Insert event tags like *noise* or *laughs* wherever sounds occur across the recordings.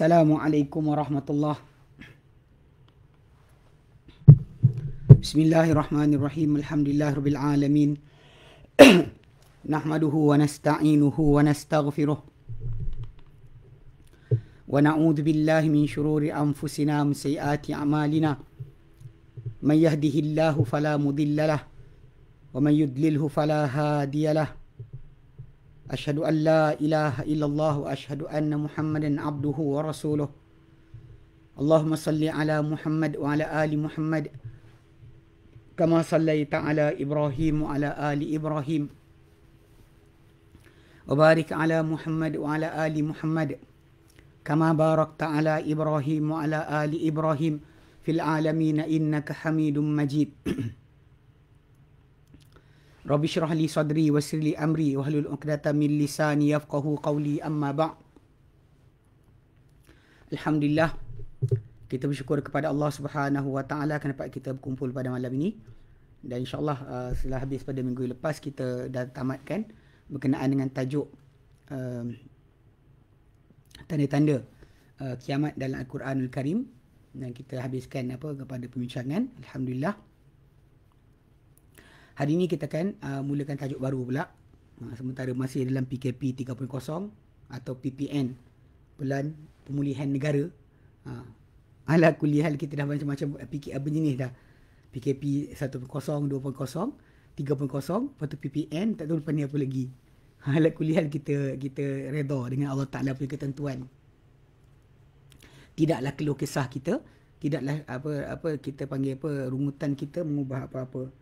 السلام عليكم ورحمة الله بسم الله الرحمن الرحيم الحمد لله رب العالمين *clears throat* نحمده ونستعينه ونستغفره ونعوذ بالله من شرور أنفسنا من سيئات أعمالنا من يهده الله فلا مضل له ومن يدلله فلا هادي له Ashadu an la ilaha illallah wa ashadu anna muhammadin abduhu wa rasuluh Allahumma salli ala muhammad wa ala ali muhammad Kama sallaita ala ibrahim wa ala ali ibrahim Wabarik ala muhammad wa ala ali muhammad Kama barakta ala ibrahim wa ala ali ibrahim Fil alamin innaka hamidun majid Alhamdulillah *clears throat* Rabbi syrah li sadri wa sirli amri wa halul uqdata min lisani yafqahu qawli amma ba' Alhamdulillah Kita bersyukur kepada Allah subhanahu wa ta'ala Kenapa kita berkumpul pada malam ini Dan insyaAllah uh, setelah habis pada minggu lepas Kita dah tamatkan Berkenaan dengan tajuk um, Tanda-tanda uh, uh, Kiamat dalam Al-Quranul Karim Dan kita habiskan apa kepada pembincangan Alhamdulillah Alhamdulillah Hari ini kita akan uh, mulakan tajuk baru pula. Uh, sementara masih dalam PKP 3.0 atau PPN Pelan Pemulihan Negara. Uh, ha. ala kuliah kita dah macam-macam uh, eh, PKP apa jenis dah. PKP 1.0, 2.0, 3.0, lepas tu PPN, tak tahu lepas ni apa lagi. *laughs* Ala kuliah kita kita redha dengan Allah Taala punya ketentuan. Tidaklah keluh kisah kita, tidaklah apa apa kita panggil apa rungutan kita mengubah apa-apa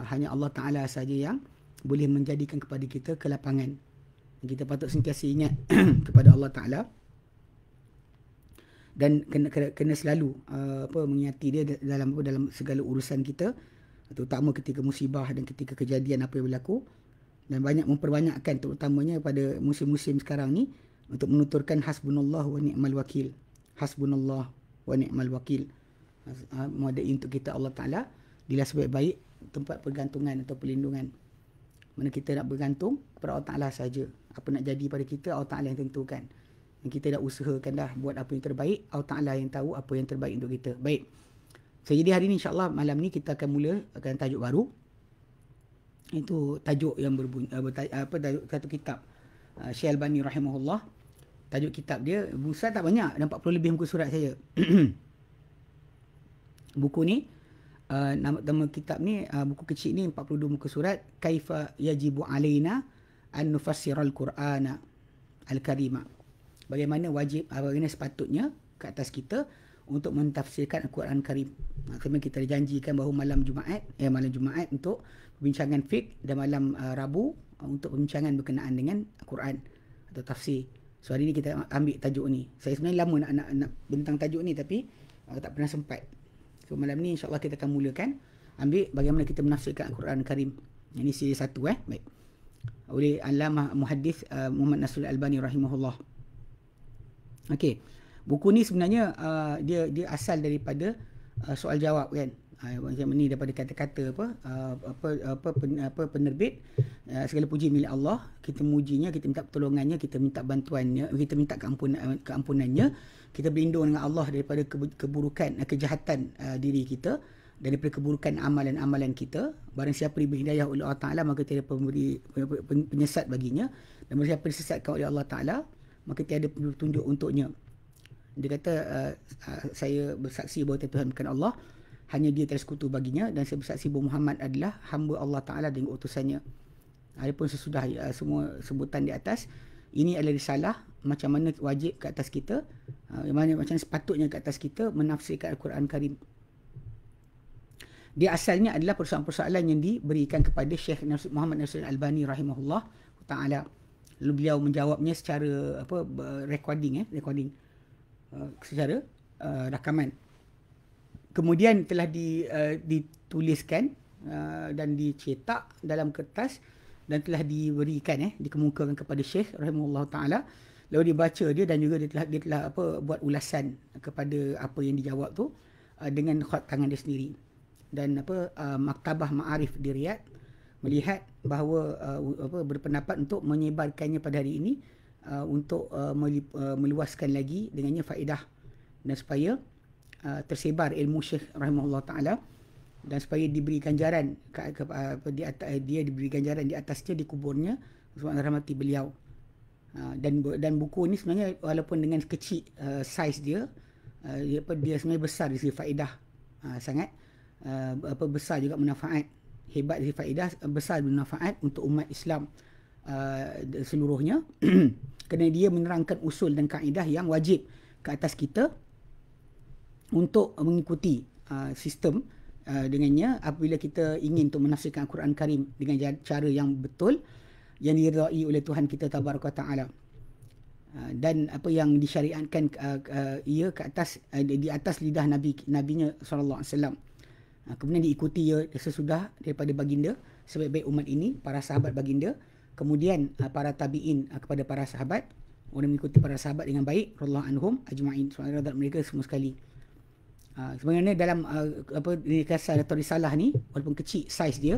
hanya Allah Taala saja yang boleh menjadikan kepada kita kelapangan. Kita patut sentiasa ingat *clears throat* kepada Allah Taala dan kena kena, kena selalu uh, apa mengingati dia dalam dalam segala urusan kita terutama ketika musibah dan ketika kejadian apa yang berlaku dan banyak memperbanyakkan terutamanya pada musim-musim sekarang ni untuk menuturkan hasbunallah wa ni'mal wakil hasbunallah wa ni'mal wakil uh, mode untuk kita Allah Taala bila sebaik-baik tempat pergantungan atau pelindungan. Mana kita nak bergantung kepada Allah Ta'ala saja. Apa nak jadi pada kita, Allah Ta'ala yang tentukan. Dan kita dah usahakan dah buat apa yang terbaik, Allah Ta'ala yang tahu apa yang terbaik untuk kita. Baik. So, jadi hari ini insyaAllah malam ni kita akan mula akan tajuk baru. Itu tajuk yang berbunyi, uh, eh, bertaj- eh, apa tajuk satu kitab. Uh, Syekh Al-Bani Rahimahullah. Tajuk kitab dia, buku tak banyak, ada 40 lebih muka surat saya. *clears throat* buku ni, Eh, nama nama kitab ni uh, buku kecil ni 42 muka surat kaifa yajibu alaina an nufassira alqurana alkarima bagaimana wajib eh, apa ini sepatutnya ke atas kita untuk mentafsirkan Al-Quran Karim. Maksudnya ha, kita dijanjikan bahawa malam Jumaat, eh malam Jumaat untuk perbincangan fiqh dan malam uh, Rabu untuk perbincangan berkenaan dengan Al-Quran atau tafsir. So hari ni kita ambil tajuk ni. Saya sebenarnya lama nak nak, nak bentang tajuk ni tapi uh, tak pernah sempat. So, malam ni insyaAllah kita akan mulakan ambil bagaimana kita menafsirkan Al-Quran Karim. Ini siri satu eh. Baik. Oleh Alamah Muhaddith uh, Muhammad Nasrul Albani rahimahullah. Okey. Buku ni sebenarnya uh, dia dia asal daripada uh, soal jawab kan. Uh, macam ni daripada kata-kata apa, uh, apa apa pen, apa penerbit uh, segala puji milik Allah kita mujinya kita minta pertolongannya kita minta bantuannya kita minta keampunan keampunannya kita berlindung dengan Allah daripada keburukan eh, kejahatan uh, diri kita daripada keburukan amalan-amalan kita barang siapa diberi hidayah oleh Allah Taala maka tiada pemberi penyesat baginya dan barang siapa disesatkan oleh Allah Taala maka tiada petunjuk untuknya dia kata uh, uh, saya bersaksi bahawa Tuhan bukan Allah hanya dia tersekutu baginya dan saya bersaksi bahawa Muhammad adalah hamba Allah Taala dengan utusannya Adapun sesudah semua sebutan di atas ini adalah risalah macam mana wajib ke atas kita uh, mana, macam sepatutnya ke atas kita menafsirkan Al-Quran Karim dia asalnya adalah persoalan-persoalan yang diberikan kepada Syekh Muhammad Nasir Al-Bani rahimahullah taala lalu beliau menjawabnya secara apa recording eh recording uh, secara uh, rakaman kemudian telah di, uh, dituliskan uh, dan dicetak dalam kertas dan telah diberikan eh dikemukakan kepada Syekh rahimahullah taala lalu dibaca dia dan juga dia telah dia telah apa buat ulasan kepada apa yang dijawab tu uh, dengan khat tangan dia sendiri dan apa uh, maktabah ma'arif di Riyadh melihat bahawa uh, apa berpendapat untuk menyebarkannya pada hari ini uh, untuk uh, meli, uh, meluaskan lagi dengannya faedah dan supaya uh, tersebar ilmu Syekh rahimahullah taala dan supaya diberi ganjaran ke, ke, ke, di atas eh, dia diberi ganjaran di atasnya dikuburnya sebab rahmati beliau uh, dan dan buku ini sebenarnya walaupun dengan kecil uh, eh, size dia uh, apa dia sebenarnya besar di sifat faedah uh, sangat uh, apa besar juga manfaat hebat di segi faedah besar manfaat untuk umat Islam uh, seluruhnya *clears throat* kerana dia menerangkan usul dan kaedah yang wajib ke atas kita untuk mengikuti uh, sistem Uh, dengannya apabila kita ingin untuk menafsirkan Al-Quran Karim dengan cara yang betul yang diridai oleh Tuhan kita tabaraka taala. Uh, dan apa yang disyariatkan uh, uh, ia ke atas di atas lidah nabi nabinya sallallahu alaihi wasallam. Kemudian diikuti ia sesudah daripada baginda sebaik-baik umat ini para sahabat baginda kemudian para tabiin kepada para sahabat orang mengikuti para sahabat dengan baik radhiyallahu anhum ajma'in semua mereka semua sekali. Ha, sebenarnya dalam uh, apa ni kasar atau risalah ni walaupun kecil saiz dia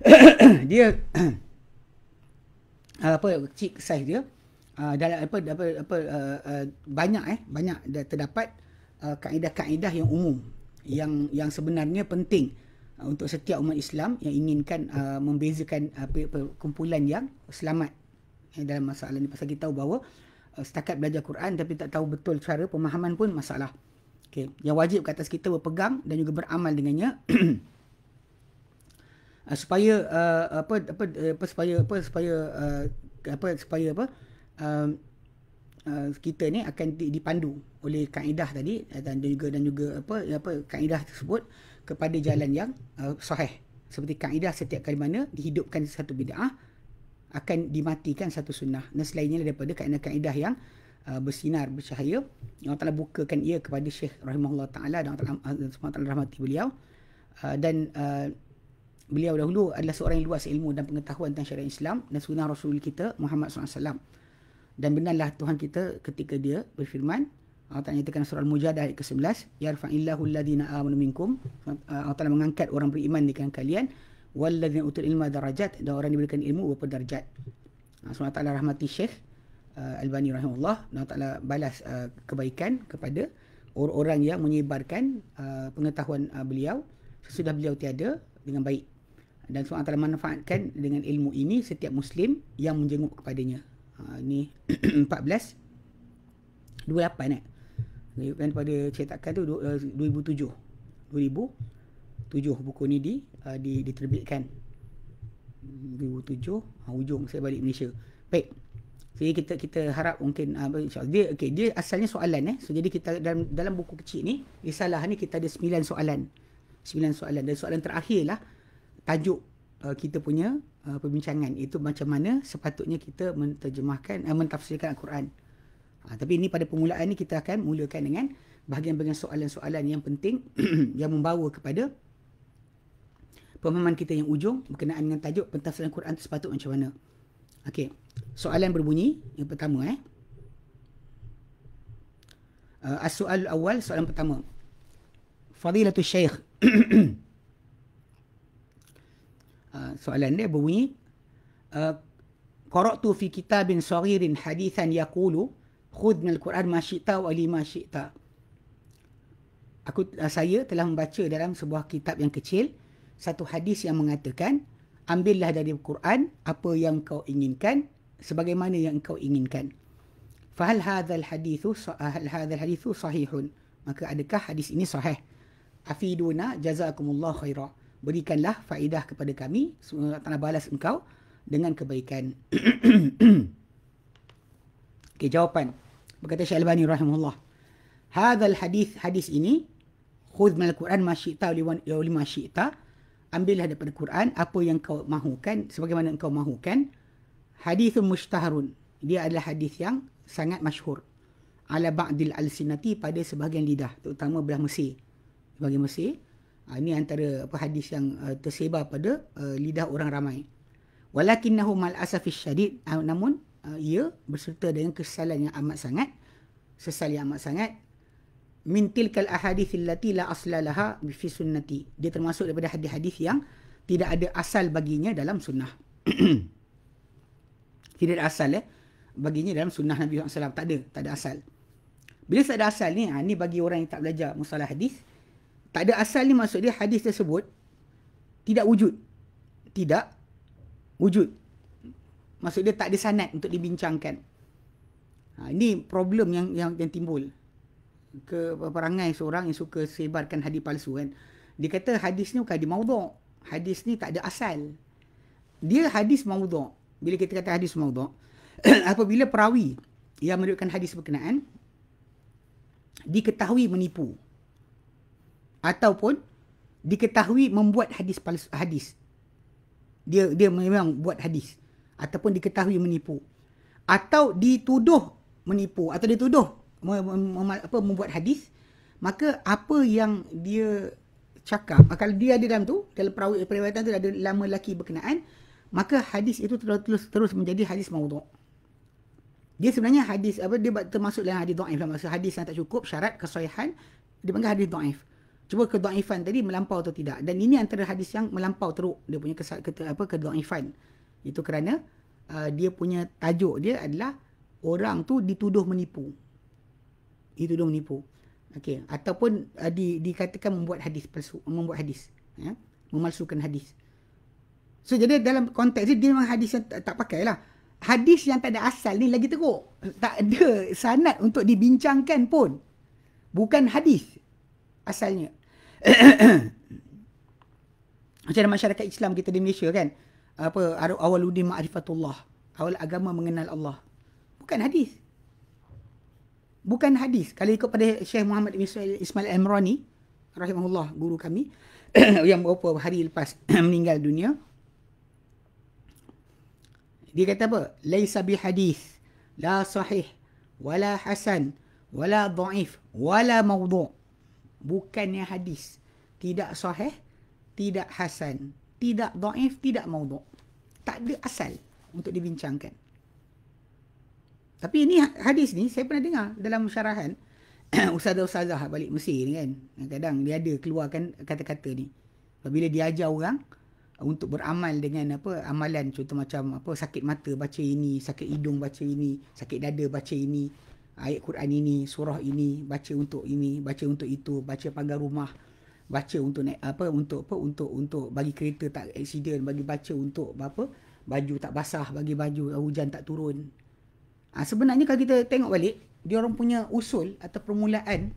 *coughs* dia *coughs* uh, apa kecil saiz dia uh, dalam apa apa, apa uh, uh, banyak eh banyak terdapat uh, kaedah-kaedah yang umum yang yang sebenarnya penting uh, untuk setiap umat Islam yang inginkan uh, membezakan apa uh, kumpulan yang selamat eh, dalam masalah ni pasal kita tahu bahawa uh, setakat belajar Quran tapi tak tahu betul cara pemahaman pun masalah. Okay. Yang wajib ke atas kita berpegang dan juga beramal dengannya. uh, *clears throat* supaya uh, apa, apa, apa supaya apa supaya uh, apa supaya apa uh, uh, kita ni akan dipandu oleh kaedah tadi dan juga dan juga apa apa kaedah tersebut kepada jalan yang uh, sahih. Seperti kaedah setiap kali mana dihidupkan satu bid'ah akan dimatikan satu sunnah. Dan selainnya daripada kaedah-kaedah yang Uh, bersinar bercahaya yang telah bukakan ia kepada Syekh rahimahullah taala dan Allah taala rahmati beliau uh, dan uh, beliau dahulu adalah seorang yang luas ilmu dan pengetahuan tentang syariat Islam dan sunnah Rasul kita Muhammad SAW dan benarlah Tuhan kita ketika dia berfirman Allah Ta'ala nyatakan surah Al-Mujadah ayat ke-11 Yarfa'illahu alladhina amanu minkum Allah Ta'ala mengangkat orang beriman di kalangan kalian walladhina utul ilma darajat dan orang diberikan ilmu berapa darjat Allah ha, Ta'ala rahmati syekh uh, Albani rahimahullah Allah taala balas uh, kebaikan kepada orang-orang yang menyebarkan uh, pengetahuan uh, beliau sesudah beliau tiada dengan baik dan Subhanahu taala manfaatkan dengan ilmu ini setiap muslim yang menjenguk kepadanya ha ini 14 *clears throat* 28 eh kan pada cetakan tu 2007 2007 uh, buku ni di uh, di diterbitkan 2007 ha, uh, hujung saya balik Malaysia baik jadi kita kita harap mungkin uh, ah, insyaallah dia okey dia asalnya soalan eh so jadi kita dalam dalam buku kecil ni risalah ni kita ada sembilan soalan sembilan soalan dan soalan terakhir lah tajuk uh, kita punya uh, perbincangan itu macam mana sepatutnya kita menterjemahkan uh, mentafsirkan al-Quran uh, tapi ini pada permulaan ni kita akan mulakan dengan bahagian-bahagian soalan-soalan yang penting *clears throat* yang membawa kepada pemahaman kita yang ujung berkenaan dengan tajuk pentafsiran al-Quran itu sepatutnya macam mana okey Soalan berbunyi yang pertama eh. Uh, As-soal awal soalan pertama. Fadilatul Syekh. *coughs* uh, soalan dia berbunyi uh, Qara'tu uh, fi kitabin saghirin hadithan yaqulu khudh minal Quran ma syi'ta wa li ma syi'ta. Aku uh, saya telah membaca dalam sebuah kitab yang kecil satu hadis yang mengatakan ambillah dari Quran apa yang kau inginkan sebagaimana yang engkau inginkan. Fahal hadzal hadithu hal hadzal hadithu sahihun. Maka adakah hadis ini sahih? Afiduna jazakumullah khaira. Berikanlah faedah kepada kami semoga Allah balas engkau dengan kebaikan. *clears throat* okay, jawapan. Berkata Syekh Albani rahimahullah. Hadzal hadis hadis ini khudh min al-Quran ma syi'ta wa li ma syi'ta. Ambillah daripada Quran apa yang kau mahukan sebagaimana engkau mahukan hadithun mushtaharun. Dia adalah hadis yang sangat masyhur. Ala ba'dil al-sinati pada sebahagian lidah. Terutama belah Mesir. Bagi Mesir. ini ah, antara apa hadis yang uh, tersebar pada uh, lidah orang ramai. Walakinnahu mal asafis syadid. Uh, namun uh, ia berserta dengan kesalahan yang amat sangat. Sesal yang amat sangat. Mintil kal ahadith illati la aslalaha bifi sunnati. Dia termasuk daripada hadis-hadis yang tidak ada asal baginya dalam sunnah. *clears throat* tidak ada asal eh baginya dalam sunnah Nabi SAW tak ada tak ada asal bila tak ada asal ni ha, ni bagi orang yang tak belajar masalah hadis tak ada asal ni maksud dia hadis tersebut tidak wujud tidak wujud maksud dia tak ada sanad untuk dibincangkan ha, ini problem yang yang, yang timbul ke perangai seorang yang suka sebarkan hadis palsu kan dia kata hadis ni bukan di maudhu hadis ni tak ada asal dia hadis maudhu bila kita kata hadis maudhu *clears throat* apabila perawi yang meriwayatkan hadis berkenaan diketahui menipu ataupun diketahui membuat hadis palsu hadis dia dia memang buat hadis ataupun diketahui menipu atau dituduh menipu atau dituduh apa membuat hadis maka apa yang dia cakap kalau dia ada dalam tu dalam perawi perawatan tu ada lama laki berkenaan maka hadis itu terus terus menjadi hadis maudhu'. Dia sebenarnya hadis apa dia termasuk dalam hadis dhaif lah maksud hadis yang tak cukup syarat kesahihan dipanggil hadis dhaif. Cuba kedhaifan tadi melampau atau tidak dan ini antara hadis yang melampau teruk dia punya kesat, kata, apa kedhaifan. Itu kerana uh, dia punya tajuk dia adalah orang tu dituduh menipu. Dituduh menipu. Okey ataupun uh, di, dikatakan membuat hadis palsu, membuat hadis ya memalsukan hadis. So jadi dalam konteks ni dia memang hadis yang tak, tak pakai lah. Hadis yang tak ada asal ni lagi teruk. Tak ada sanat untuk dibincangkan pun. Bukan hadis asalnya. *coughs* Macam masyarakat Islam kita di Malaysia kan. Apa awal awaluddin ma'rifatullah. Awal agama mengenal Allah. Bukan hadis. Bukan hadis. Kalau ikut pada Syekh Muhammad Ismail Ismail Al-Imrani rahimahullah guru kami *coughs* yang beberapa hari lepas *coughs* meninggal dunia dia kata apa laisa bi hadis la sahih wala hasan wala dhaif wala maudhu bukannya hadis tidak sahih tidak hasan tidak dhaif tidak maudhu tak ada asal untuk dibincangkan tapi ini hadis ni saya pernah dengar dalam syarahan *clears throat* ustaz-ustazah balik Mesir ni kan kadang dia ada keluarkan kata-kata ni bila dia ajar orang untuk beramal dengan apa amalan contoh macam apa sakit mata baca ini sakit hidung baca ini sakit dada baca ini ayat Quran ini surah ini baca untuk ini baca untuk itu baca pagar rumah baca untuk naik, apa untuk apa untuk untuk bagi kereta tak accident bagi baca untuk apa baju tak basah bagi baju lah, hujan tak turun ha, sebenarnya kalau kita tengok balik dia orang punya usul atau permulaan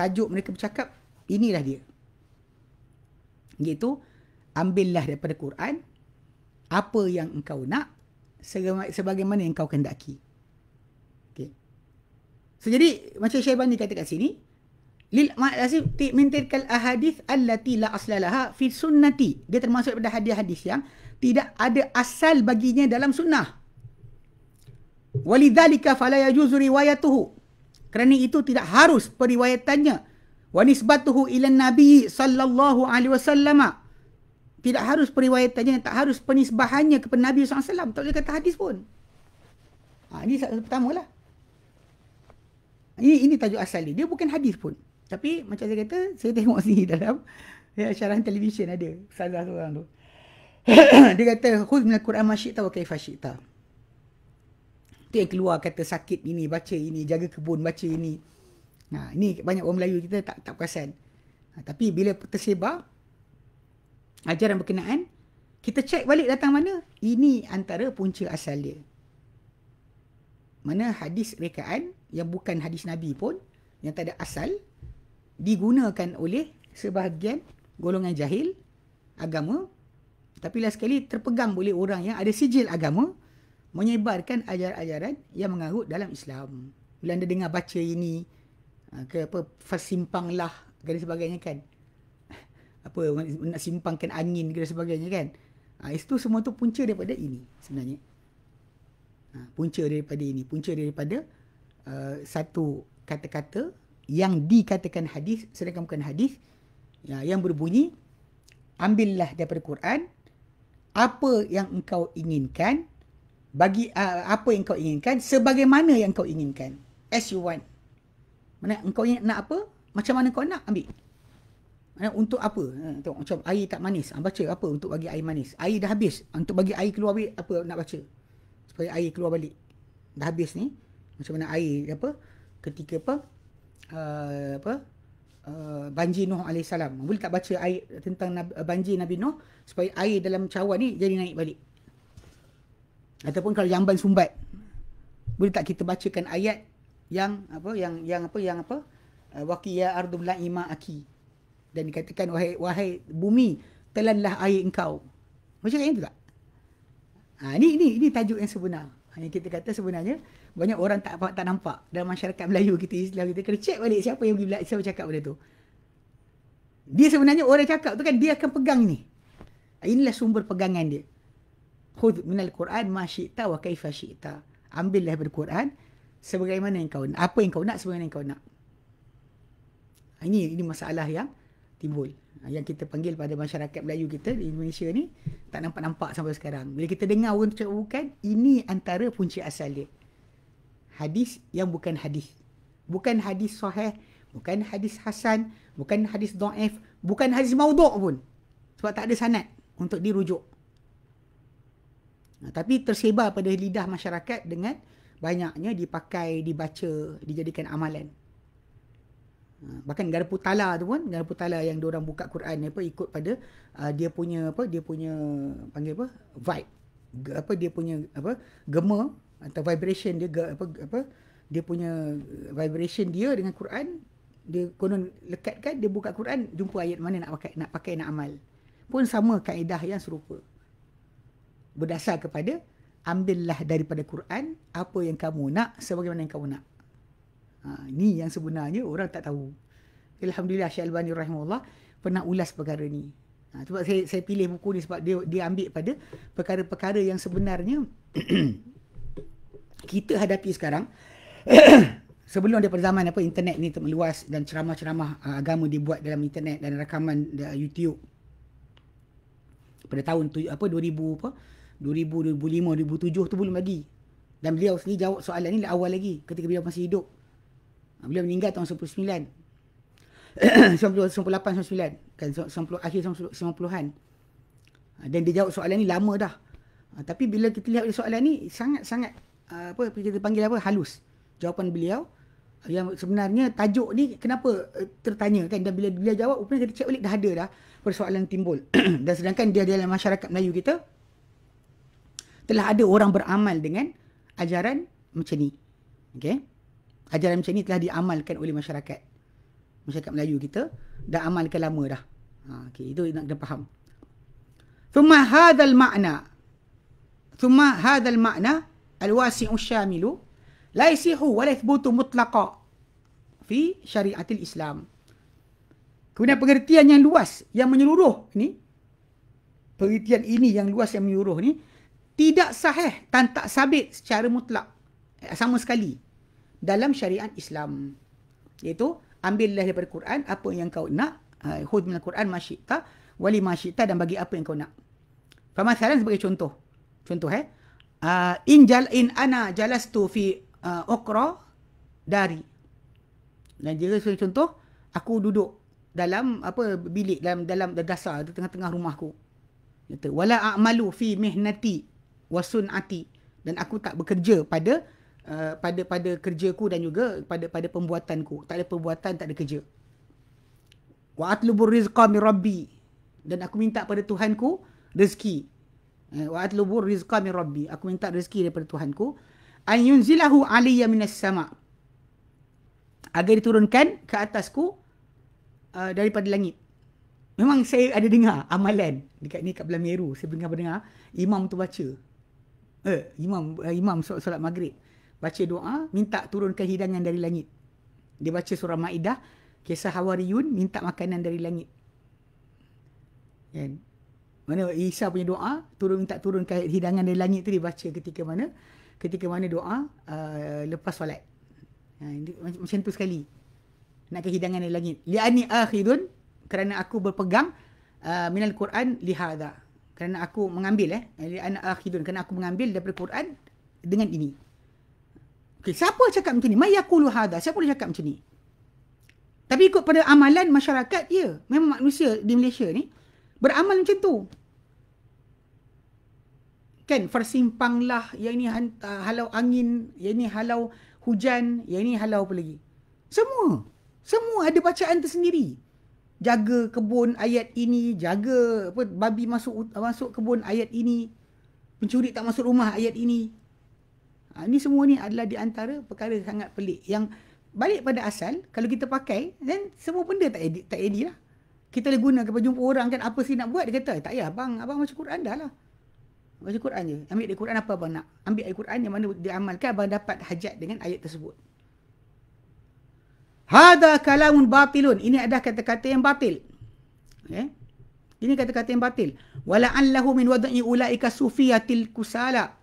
tajuk mereka bercakap inilah dia gitu, ambillah daripada Quran apa yang engkau nak sebagaimana engkau kendaki. Okay. So, jadi macam Syaiban ni kata kat sini, lil ma'asif min tilkal ahadith allati la aslalaha fi sunnati. Dia termasuk pada hadis-hadis yang tidak ada asal baginya dalam sunnah. Walidhalika fala yajuzu riwayatuhu. Kerana itu tidak harus periwayatannya. Wa nisbatuhu ila nabi sallallahu alaihi wasallam tidak harus periwayatannya, tak harus penisbahannya kepada Nabi SAW. Tak boleh kata hadis pun. Ha, ini satu pertama lah. Ini, ini tajuk asal dia. Dia bukan hadis pun. Tapi macam saya kata, saya tengok sini *laughs* dalam ya, syarahan televisyen ada. Salah seorang tu. *coughs* dia kata, Khuz minal Quran masyikta wa kaifah syikta. Itu yang keluar kata sakit ini, baca ini, jaga kebun, baca ini. Ha, ini banyak orang Melayu kita tak tak perasan. Ha, tapi bila tersebar, ajaran berkenaan, kita cek balik datang mana. Ini antara punca asal dia. Mana hadis rekaan yang bukan hadis Nabi pun, yang tak ada asal, digunakan oleh sebahagian golongan jahil agama. Tapi lah sekali terpegang oleh orang yang ada sijil agama, menyebarkan ajaran-ajaran yang mengarut dalam Islam. Bila anda dengar baca ini, ke apa, simpang lah, dan sebagainya kan apa nak simpangkan angin ke dan sebagainya kan. Ha, itu semua tu punca daripada ini sebenarnya. Ha, punca daripada ini, punca daripada uh, satu kata-kata yang dikatakan hadis sedangkan bukan hadis ya, yang berbunyi ambillah daripada Quran apa yang engkau inginkan bagi uh, apa yang engkau inginkan sebagaimana yang engkau inginkan as you want mana engkau nak apa macam mana kau nak ambil Eh, untuk apa? Eh, tengok macam air tak manis. Ha, baca apa untuk bagi air manis? Air dah habis. Ah, untuk bagi air keluar balik, apa nak baca? Supaya air keluar balik. Dah habis ni. Macam mana air apa? Ketika apa? Uh, apa? Uh, banjir Nuh AS. Boleh tak baca air tentang Nabi, banjir Nabi Nuh? Supaya air dalam cawan ni jadi naik balik. Ataupun kalau jamban sumbat. Boleh tak kita bacakan ayat yang apa? Yang yang apa? Yang apa? Uh, Waqiyah ardu la'ima aki dan dikatakan wahai wahai bumi telanlah air engkau. Macam kan itu tak? Ha, ni ini, ini tajuk yang sebenar. hanya kita kata sebenarnya banyak orang tak apa tak nampak dalam masyarakat Melayu kita Islam kita kena check balik siapa yang bila saya cakap benda tu. Dia sebenarnya orang cakap tu kan dia akan pegang ni. Ha, inilah sumber pegangan dia. Khudh minal Quran ma syi'ta wa kaifa syi'ta. Ambillah dari Quran sebagaimana yang kau nak. Apa yang kau nak sebagaimana yang kau nak. Ha, ini ini masalah yang timbul ha, yang kita panggil pada masyarakat Melayu kita di Indonesia ni tak nampak-nampak sampai sekarang bila kita dengar orang cakap bukan ini antara punca asal dia hadis yang bukan hadis bukan hadis sahih bukan hadis hasan bukan hadis dhaif bukan hadis mauduk pun sebab tak ada sanad untuk dirujuk nah, ha, tapi tersebar pada lidah masyarakat dengan banyaknya dipakai dibaca dijadikan amalan Ah, bahkan garpu putala tu pun garpu tala yang dia orang buka Quran apa ikut pada uh, dia punya apa dia punya panggil apa vibe G- apa dia punya apa gema atau vibration dia apa apa dia punya vibration dia dengan Quran dia konon lekatkan dia buka Quran jumpa ayat mana nak pakai nak pakai nak amal pun sama kaedah yang serupa berdasar kepada ambillah daripada Quran apa yang kamu nak sebagaimana yang kamu nak Ha, ni yang sebenarnya orang tak tahu. Alhamdulillah Syekh Albani rahimahullah pernah ulas perkara ni. Ha, sebab saya, saya pilih buku ni sebab dia, dia ambil pada perkara-perkara yang sebenarnya *clears throat* kita hadapi sekarang. *clears throat* sebelum daripada zaman apa internet ni meluas dan ceramah-ceramah uh, agama dibuat dalam internet dan rakaman uh, YouTube. Pada tahun tu, apa 2000 apa 2000 2005 2007 tu belum lagi. Dan beliau sendiri jawab soalan ni awal lagi ketika beliau masih hidup. Ah, beliau meninggal tahun 1999. 1998-1999. *clears throat* Kan, akhir 90-an. Ah, dan dia jawab soalan ni lama dah. Ah, tapi bila kita lihat soalan ni, sangat-sangat apa kita panggil apa halus jawapan beliau yang sebenarnya tajuk ni kenapa eh, tertanya kan dan bila dia jawab rupanya kita check balik dah ada dah persoalan timbul *clears throat* dan sedangkan dia dalam masyarakat Melayu kita telah ada orang beramal dengan ajaran macam ni okay? ajaran macam ni telah diamalkan oleh masyarakat. Masyarakat Melayu kita dah amalkan lama dah. Ha, okay, itu nak kena faham. Thumma hadhal ma'na. Thumma hadhal ma'na al-wasi'u syamilu laisihu walaithbutu mutlaqa fi syariatil Islam. Kemudian pengertian yang luas, yang menyeluruh ni, pengertian ini yang luas yang menyeluruh ni, tidak sahih dan tak sabit secara mutlak. Eh, sama sekali dalam syariat Islam. Iaitu ambillah daripada Quran apa yang kau nak, ha, khud min quran ma wali wa dan bagi apa yang kau nak. Permasalahan sebagai contoh. Contoh eh. Ha, in jal in ana jalastu fi uqra ha, dari. Dan jika sebagai contoh, aku duduk dalam apa bilik dalam dalam dasar di tengah-tengah rumahku. Kata wala a'malu fi mihnati wa sun'ati dan aku tak bekerja pada Uh, pada pada kerjaku dan juga pada pada pembuatanku. Tak ada pembuatan tak ada kerja. Wa atlubu rizqa min rabbi. Dan aku minta pada Tuhanku rezeki. Eh, wa atlubu rizqa min rabbi. Aku minta rezeki daripada Tuhanku. An zilahu aliyya minas sama. Agar diturunkan ke atasku uh, daripada langit. Memang saya ada dengar amalan dekat ni kat Belah Saya dengar-dengar imam tu baca. Eh, imam uh, imam solat maghrib baca doa minta turunkan hidangan dari langit dia baca surah maidah kisah hawariyun minta makanan dari langit kan mana Isa punya doa turun minta turunkan hidangan dari langit tu dia baca ketika mana ketika mana doa uh, lepas solat ha, macam tu sekali nak ke hidangan dari langit liani akhirun kerana aku berpegang uh, minal quran lihada kerana aku mengambil eh liani akhirun kerana aku mengambil daripada quran dengan ini Okay, siapa cakap macam ni? Mayakulu hadha. Siapa boleh cakap macam ni? Tapi ikut pada amalan masyarakat, ya. Memang manusia di Malaysia ni beramal macam tu. Kan? lah. Yang ni ah, halau angin. Yang ni halau hujan. Yang ni halau apa lagi? Semua. Semua ada bacaan tersendiri. Jaga kebun ayat ini. Jaga apa, babi masuk masuk kebun ayat ini. Pencuri tak masuk rumah ayat ini. Ha, ini semua ni adalah di antara perkara sangat pelik. Yang balik pada asal, kalau kita pakai, then semua benda tak edit, tak edit lah. Kita boleh guna kepada jumpa orang kan, apa sih nak buat? Dia kata, tak payah abang, abang baca Quran dah lah. Baca Quran je. Ambil dari Quran apa abang nak? Ambil ayat Quran yang mana diamalkan, abang dapat hajat dengan ayat tersebut. Hada kalamun batilun. Ini adalah kata-kata yang batil. Okay. Ya? Ini kata-kata yang batil. Wala'an lahu min wada'i ula'ika sufiyatil kusala'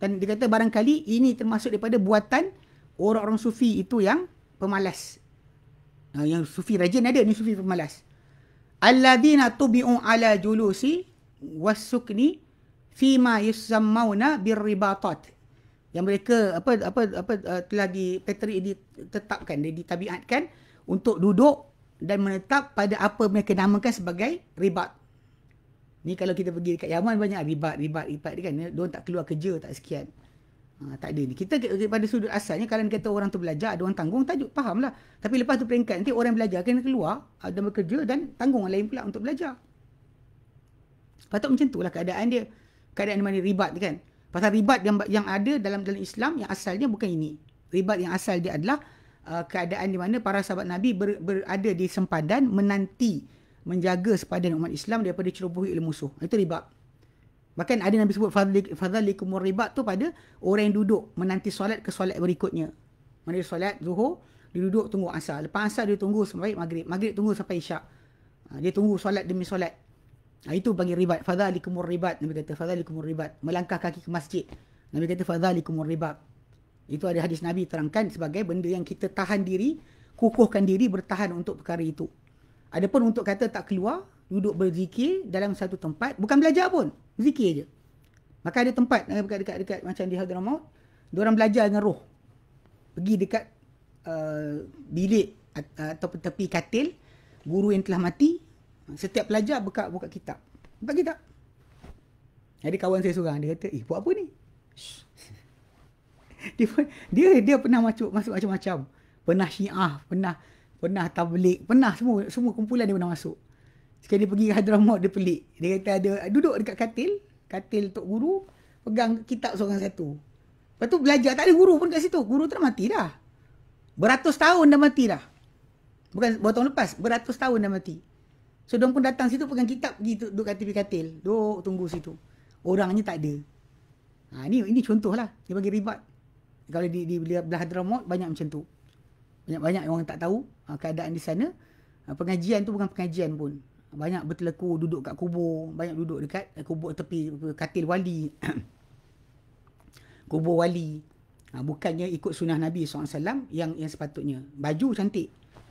Dan dia kata barangkali ini termasuk daripada buatan orang-orang sufi itu yang pemalas. Ah, yang sufi rajin ada ni sufi pemalas. Alladzina tubi'u ala julusi wasukni fima yusammauna birribatat. Yang mereka apa apa apa ah, telah di petri ini tetapkan, ditetapkan, ditabiatkan untuk duduk dan menetap pada apa mereka namakan sebagai ribat. Ni kalau kita pergi dekat Yaman banyak ribat, ribat, ribat dia kan. Dia tak keluar kerja tak sekian. Ha, tak ada ni. Kita pada sudut asalnya kalau kata orang tu belajar, ada orang tanggung, tajuk, faham lah. Tapi lepas tu peringkat nanti orang belajar kena keluar ha, dan bekerja dan tanggung orang lain pula untuk belajar. Patut macam tu lah keadaan dia. Keadaan mana ribat kan. Pasal ribat yang, yang ada dalam dalam Islam yang asalnya bukan ini. Ribat yang asal dia adalah uh, keadaan di mana para sahabat Nabi ber, berada di sempadan menanti menjaga sepadan umat Islam daripada cerobohi oleh musuh. Itu riba. Bahkan ada Nabi sebut fadhalikum riba tu pada orang yang duduk menanti solat ke solat berikutnya. Menanti solat zuhur, dia duduk tunggu asal. Lepas asal dia tunggu sampai maghrib. Maghrib tunggu sampai isyak. Ha, dia tunggu solat demi solat. Ha, itu panggil ribat. Fadhalikum ribat. Nabi kata fadhalikum ribat. Melangkah kaki ke masjid. Nabi kata fadhalikum ribat. Itu ada hadis Nabi terangkan sebagai benda yang kita tahan diri, kukuhkan diri bertahan untuk perkara itu. Adapun untuk kata tak keluar, duduk berzikir dalam satu tempat, bukan belajar pun, zikir je. Maka ada tempat eh, dekat, dekat macam di Hadramaut, dia orang belajar dengan roh. Pergi dekat uh, bilik uh, atau tepi katil guru yang telah mati, setiap pelajar buka buka kitab. Buka kitab. Jadi kawan saya seorang dia kata, "Eh, buat apa ni?" *laughs* dia dia dia pernah masuk masuk macam-macam. Pernah Syiah, pernah Pernah tablik, pernah semua semua kumpulan dia pernah masuk. Sekali dia pergi Hadramaut dia pelik. Dia kata ada duduk dekat katil, katil tok guru, pegang kitab seorang satu. Lepas tu belajar tak ada guru pun kat situ. Guru tu dah mati dah. Beratus tahun dah mati dah. Bukan beberapa tahun lepas, beratus tahun dah mati. So, dia pun datang situ pegang kitab pergi duduk kat tepi katil. Duduk tunggu situ. Orangnya tak ada. Ha, ini, ini contoh lah. Dia bagi ribat. Kalau di, di belah, belah Hadramaut banyak macam tu banyak-banyak orang tak tahu ha, keadaan di sana. Ha, pengajian tu bukan pengajian pun. Banyak bertelekur duduk kat kubur, banyak duduk dekat eh, kubur tepi katil wali. *coughs* kubur wali. Ha, bukannya ikut sunnah Nabi SAW yang yang sepatutnya. Baju cantik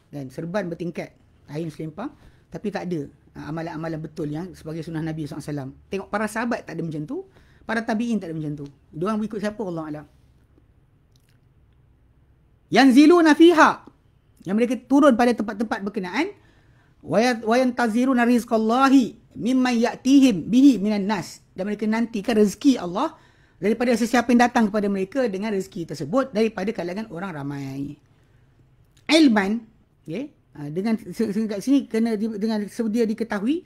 dan serban bertingkat, air selimpang, Tapi tak ada amalan-amalan betul yang sebagai sunnah Nabi SAW. Tengok para sahabat tak ada macam tu. Para tabi'in tak ada macam tu. Diorang ikut siapa Allah Alam yang zilu fiha yang mereka turun pada tempat-tempat berkenaan wa yantaziruna rizqallahi mimman ya'tihim bihi minan nas dan mereka nantikan rezeki Allah daripada sesiapa yang datang kepada mereka dengan rezeki tersebut daripada kalangan orang ramai ilman okay, ha, dengan dekat sini kena dengan sedia diketahui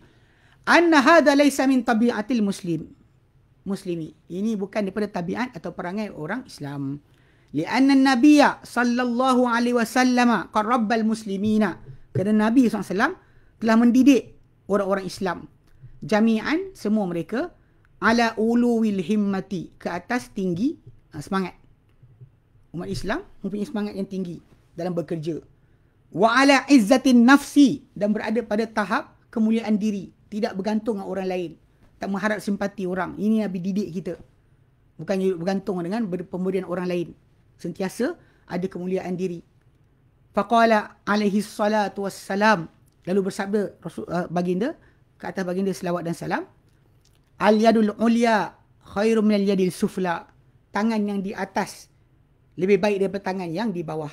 anna hadha laysa min tabi'atil muslim muslimi ini bukan daripada tabiat atau perangai orang Islam لأن النبي صلى الله عليه وسلم قرب المسلمين kerana Nabi SAW telah mendidik orang-orang Islam jami'an semua mereka ala uluwil himmati ke atas tinggi ha, semangat umat Islam mempunyai semangat yang tinggi dalam bekerja wa ala izzatin nafsi dan berada pada tahap kemuliaan diri tidak bergantung dengan orang lain tak mengharap simpati orang ini Nabi didik kita bukan bergantung dengan pemberian orang lain sentiasa ada kemuliaan diri. Faqala alaihi salatu wassalam lalu bersabda Rasul uh, baginda ke atas baginda selawat dan salam al yadul ulya khairum min al yadil sufla tangan yang di atas lebih baik daripada tangan yang di bawah.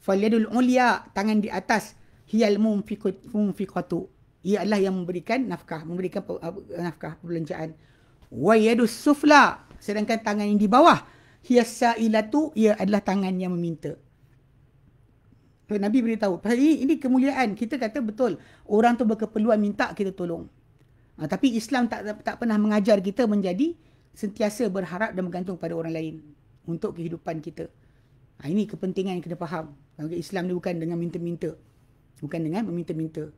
Fal yadul ulya tangan di atas hiyal munfiqatu ia adalah yang memberikan nafkah, memberikan eh, nafkah perbelanjaan. Wa yadus sufla sedangkan tangan yang di bawah hiasailatu ia adalah tangan yang meminta. So, Nabi beritahu, pasal ini, ini kemuliaan. Kita kata betul, orang tu berkeperluan minta kita tolong. Ha, tapi Islam tak tak pernah mengajar kita menjadi sentiasa berharap dan bergantung pada orang lain untuk kehidupan kita. Ha, ini kepentingan yang kena faham. Islam ni bukan dengan minta-minta. Bukan dengan meminta-minta.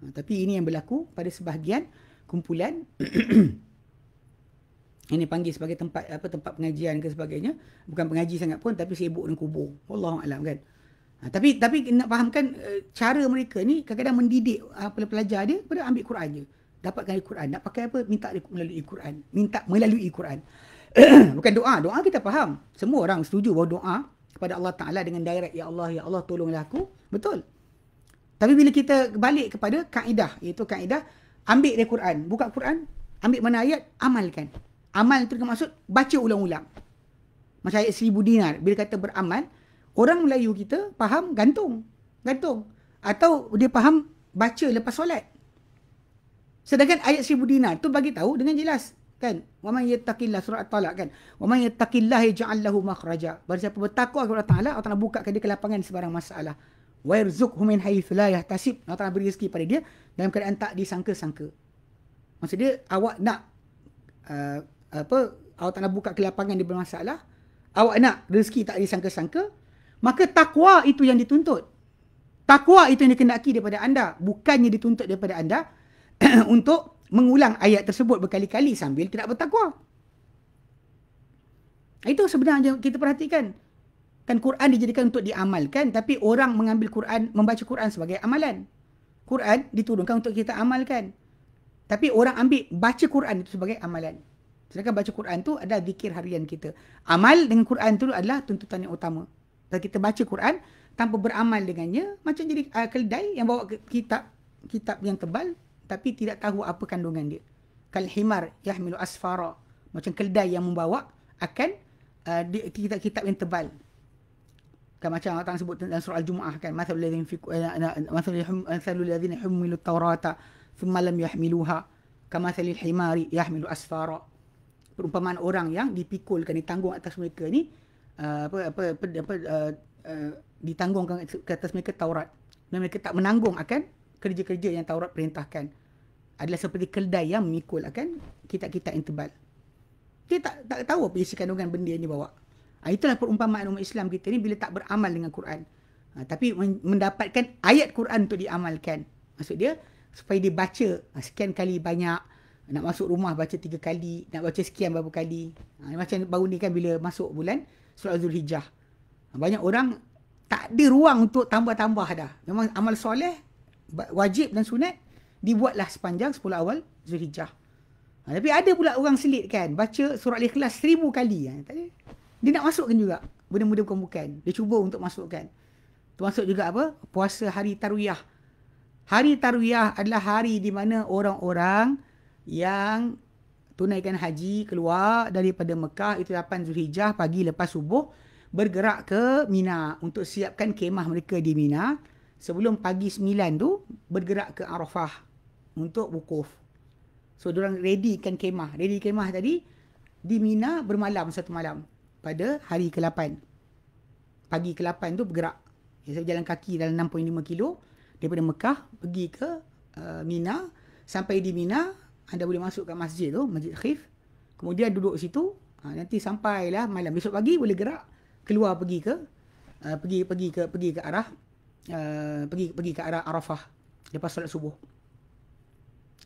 Ha, tapi ini yang berlaku pada sebahagian kumpulan *clears throat* yang dipanggil sebagai tempat apa tempat pengajian ke sebagainya bukan pengaji sangat pun tapi sibuk dengan kubur wallahu alam kan ha, tapi tapi nak fahamkan eh, cara mereka ni kadang-kadang mendidik uh, pelajar dia pada ambil Quran je dapatkan Al-Quran nak pakai apa minta melalui Al-Quran minta melalui Al-Quran *coughs* bukan doa doa kita faham semua orang setuju bahawa doa kepada Allah Taala dengan direct ya Allah ya Allah tolonglah aku betul tapi bila kita balik kepada kaedah iaitu kaedah ambil Al-Quran buka Quran ambil mana ayat amalkan Amal itu dengan maksud baca ulang-ulang. Macam ayat seribu dinar. Bila kata beramal, orang Melayu kita faham gantung. Gantung. Atau dia faham baca lepas solat. Sedangkan ayat seribu dinar tu bagi tahu dengan jelas. Kan? Waman yattaqillah surat talak kan? Waman yattaqillah yaja'allahu makhraja. Bagi siapa bertakwa kepada Ta'ala, Allah Ta'ala buka ke dia kelapangan sebarang masalah. Wa irzukhu min haythulah yahtasib. Allah Ta'ala beri rezeki pada dia dalam keadaan tak disangka-sangka. Maksud dia awak nak uh, apa awak tak nak buka kelapangan dia bermasalah awak nak rezeki tak disangka-sangka maka takwa itu yang dituntut takwa itu yang dikenaki daripada anda bukannya dituntut daripada anda *clears throat* untuk mengulang ayat tersebut berkali-kali sambil tidak bertakwa itu sebenarnya kita perhatikan kan Quran dijadikan untuk diamalkan tapi orang mengambil Quran membaca Quran sebagai amalan Quran diturunkan untuk kita amalkan tapi orang ambil baca Quran itu sebagai amalan Sedangkan baca Quran tu adalah zikir harian kita. Amal dengan Quran tu adalah tuntutan yang utama. Kalau kita baca Quran tanpa beramal dengannya, macam jadi uh, keledai yang bawa kitab kitab yang tebal tapi tidak tahu apa kandungan dia. Kal himar yahmilu asfara. Macam keledai yang membawa akan uh, kitab-kitab yang tebal. Kan macam Allah Ta'ala sebut dalam surah Al-Jum'ah kan. Mathalul ladhin fi eh, mathalul ladhin humilu tawrata thumma lam yahmiluha kamathalil himari yahmilu asfara perumpamaan orang yang dipikul kena tanggung atas mereka ni uh, apa apa apa, apa uh, uh, ditanggungkan ke atas mereka Taurat dan mereka tak menanggung akan kerja-kerja yang Taurat perintahkan adalah seperti keldai yang memikul akan kita kita yang tebal dia tak tak tahu apa isi kandungan benda yang dia bawa ah, itulah perumpamaan umat Islam kita ni bila tak beramal dengan Quran uh, tapi mendapatkan ayat Quran untuk diamalkan maksud dia supaya dibaca baca ah, sekian kali banyak nak masuk rumah baca tiga kali, nak baca sekian berapa kali. Ha, macam baru ni kan bila masuk bulan surat Zulhijjah. Ha, banyak orang tak ada ruang untuk tambah-tambah dah. Memang amal soleh, wajib dan sunat dibuatlah sepanjang 10 awal Zulhijjah. Ha, tapi ada pula orang selit kan baca surat Al-Ikhlas seribu kali. Ha, tak ada. Dia nak masukkan juga benda-benda bukan-bukan. Dia cuba untuk masukkan. Termasuk juga apa? Puasa hari Tarwiyah. Hari Tarwiyah adalah hari di mana orang-orang yang tunaikan haji keluar daripada Mekah itu 8 Zulhijjah pagi lepas subuh bergerak ke Mina untuk siapkan kemah mereka di Mina sebelum pagi 9 tu bergerak ke Arafah untuk wukuf. So diorang ready kan kemah, ready kemah tadi di Mina bermalam satu malam pada hari ke-8. Pagi ke-8 tu bergerak. Ya, jalan kaki dalam 6.5 kilo daripada Mekah pergi ke uh, Mina sampai di Mina anda boleh masuk ke masjid tu, Masjid Khif. Kemudian duduk situ. Ha, nanti sampailah malam. Besok pagi boleh gerak. Keluar pergi ke. Uh, pergi pergi ke pergi ke arah. Uh, pergi pergi ke arah Arafah. Lepas solat subuh.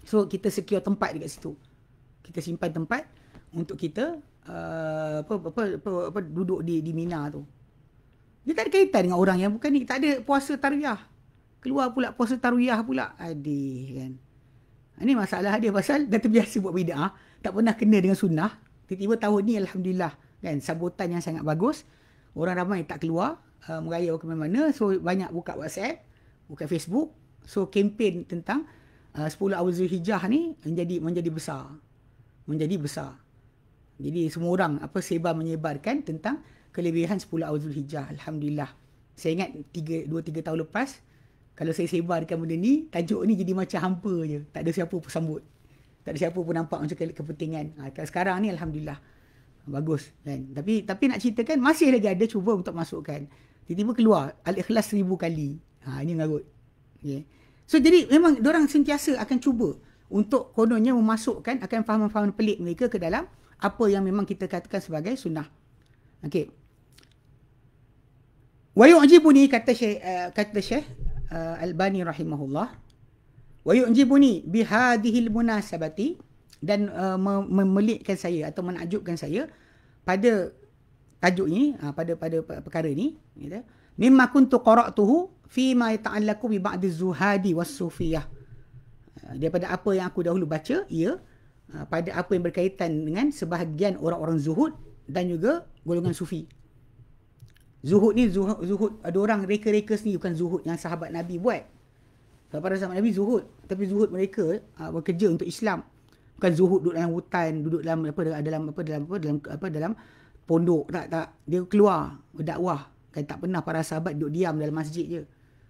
So kita secure tempat dekat situ. Kita simpan tempat untuk kita uh, apa, apa, apa, apa, apa, duduk di di Mina tu. Dia tak ada kaitan dengan orang yang bukan ni. Tak ada puasa tarwiyah. Keluar pula puasa tarwiyah pula. Adih kan. Ini masalah dia pasal dah terbiasa buat bid'ah, tak pernah kena dengan sunnah. Tiba-tiba tahun ni alhamdulillah kan sambutan yang sangat bagus. Orang ramai tak keluar uh, merayau ke mana-mana. So banyak buka WhatsApp, buka Facebook. So kempen tentang uh, 10 awal Zulhijjah ni menjadi menjadi besar. Menjadi besar. Jadi semua orang apa sebar menyebarkan tentang kelebihan 10 awal Zulhijjah. Alhamdulillah. Saya ingat 2 3 tahun lepas kalau saya sebarkan benda ni, tajuk ni jadi macam hampa je. Tak ada siapa pun sambut. Tak ada siapa pun nampak macam kepentingan. Ha, sekarang ni Alhamdulillah. Bagus. Kan? Tapi tapi nak ceritakan, masih lagi ada cuba untuk masukkan. Tiba-tiba keluar. Al-Ikhlas seribu kali. Ha, ini ngarut. Okay. So jadi memang orang sentiasa akan cuba untuk kononnya memasukkan akan faham-faham pelik mereka ke dalam apa yang memang kita katakan sebagai sunnah. Okey. Wa yu'jibuni kata Syekh uh, kata Syekh uh, Albani rahimahullah wa yunjibuni bi hadhihi almunasabati dan uh, memelikkan saya atau menakjubkan saya pada tajuk ini uh, pada pada perkara ini gitu mimma kuntu qara'tuhu fi ma yata'allaqu bi ba'd zuhadi was-sufiyah uh, daripada apa yang aku dahulu baca ia uh, pada apa yang berkaitan dengan sebahagian orang-orang zuhud dan juga golongan sufi Zuhud ni zuhud, zuhud ada orang reka-reka ni bukan zuhud yang sahabat Nabi buat. Sebab pada sahabat Nabi zuhud tapi zuhud mereka uh, bekerja untuk Islam. Bukan zuhud duduk dalam hutan, duduk dalam apa dalam apa dalam apa dalam apa dalam, apa, dalam pondok tak tak dia keluar berdakwah. Kan tak pernah para sahabat duduk diam dalam masjid je.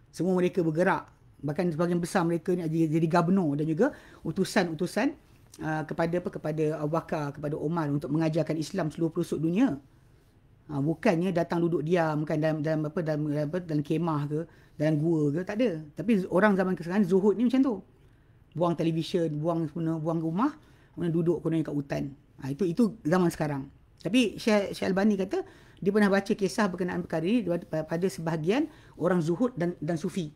Semua mereka bergerak. Bahkan sebahagian besar mereka ni jadi, jadi gubernur dan juga utusan-utusan uh, kepada apa kepada Abu Bakar, kepada Umar untuk mengajarkan Islam seluruh pelosok dunia. Ha, bukannya datang duduk diam kan dalam dalam apa dalam dalam, apa, dalam kemah ke, dalam gua ke, tak ada. Tapi orang zaman sekarang zuhud ni macam tu. Buang televisyen, buang semua, buang rumah, kena duduk kena kat hutan. Ha, itu itu zaman sekarang. Tapi Syekh Syekh Albani kata dia pernah baca kisah berkenaan perkara ini pada sebahagian orang zuhud dan dan sufi.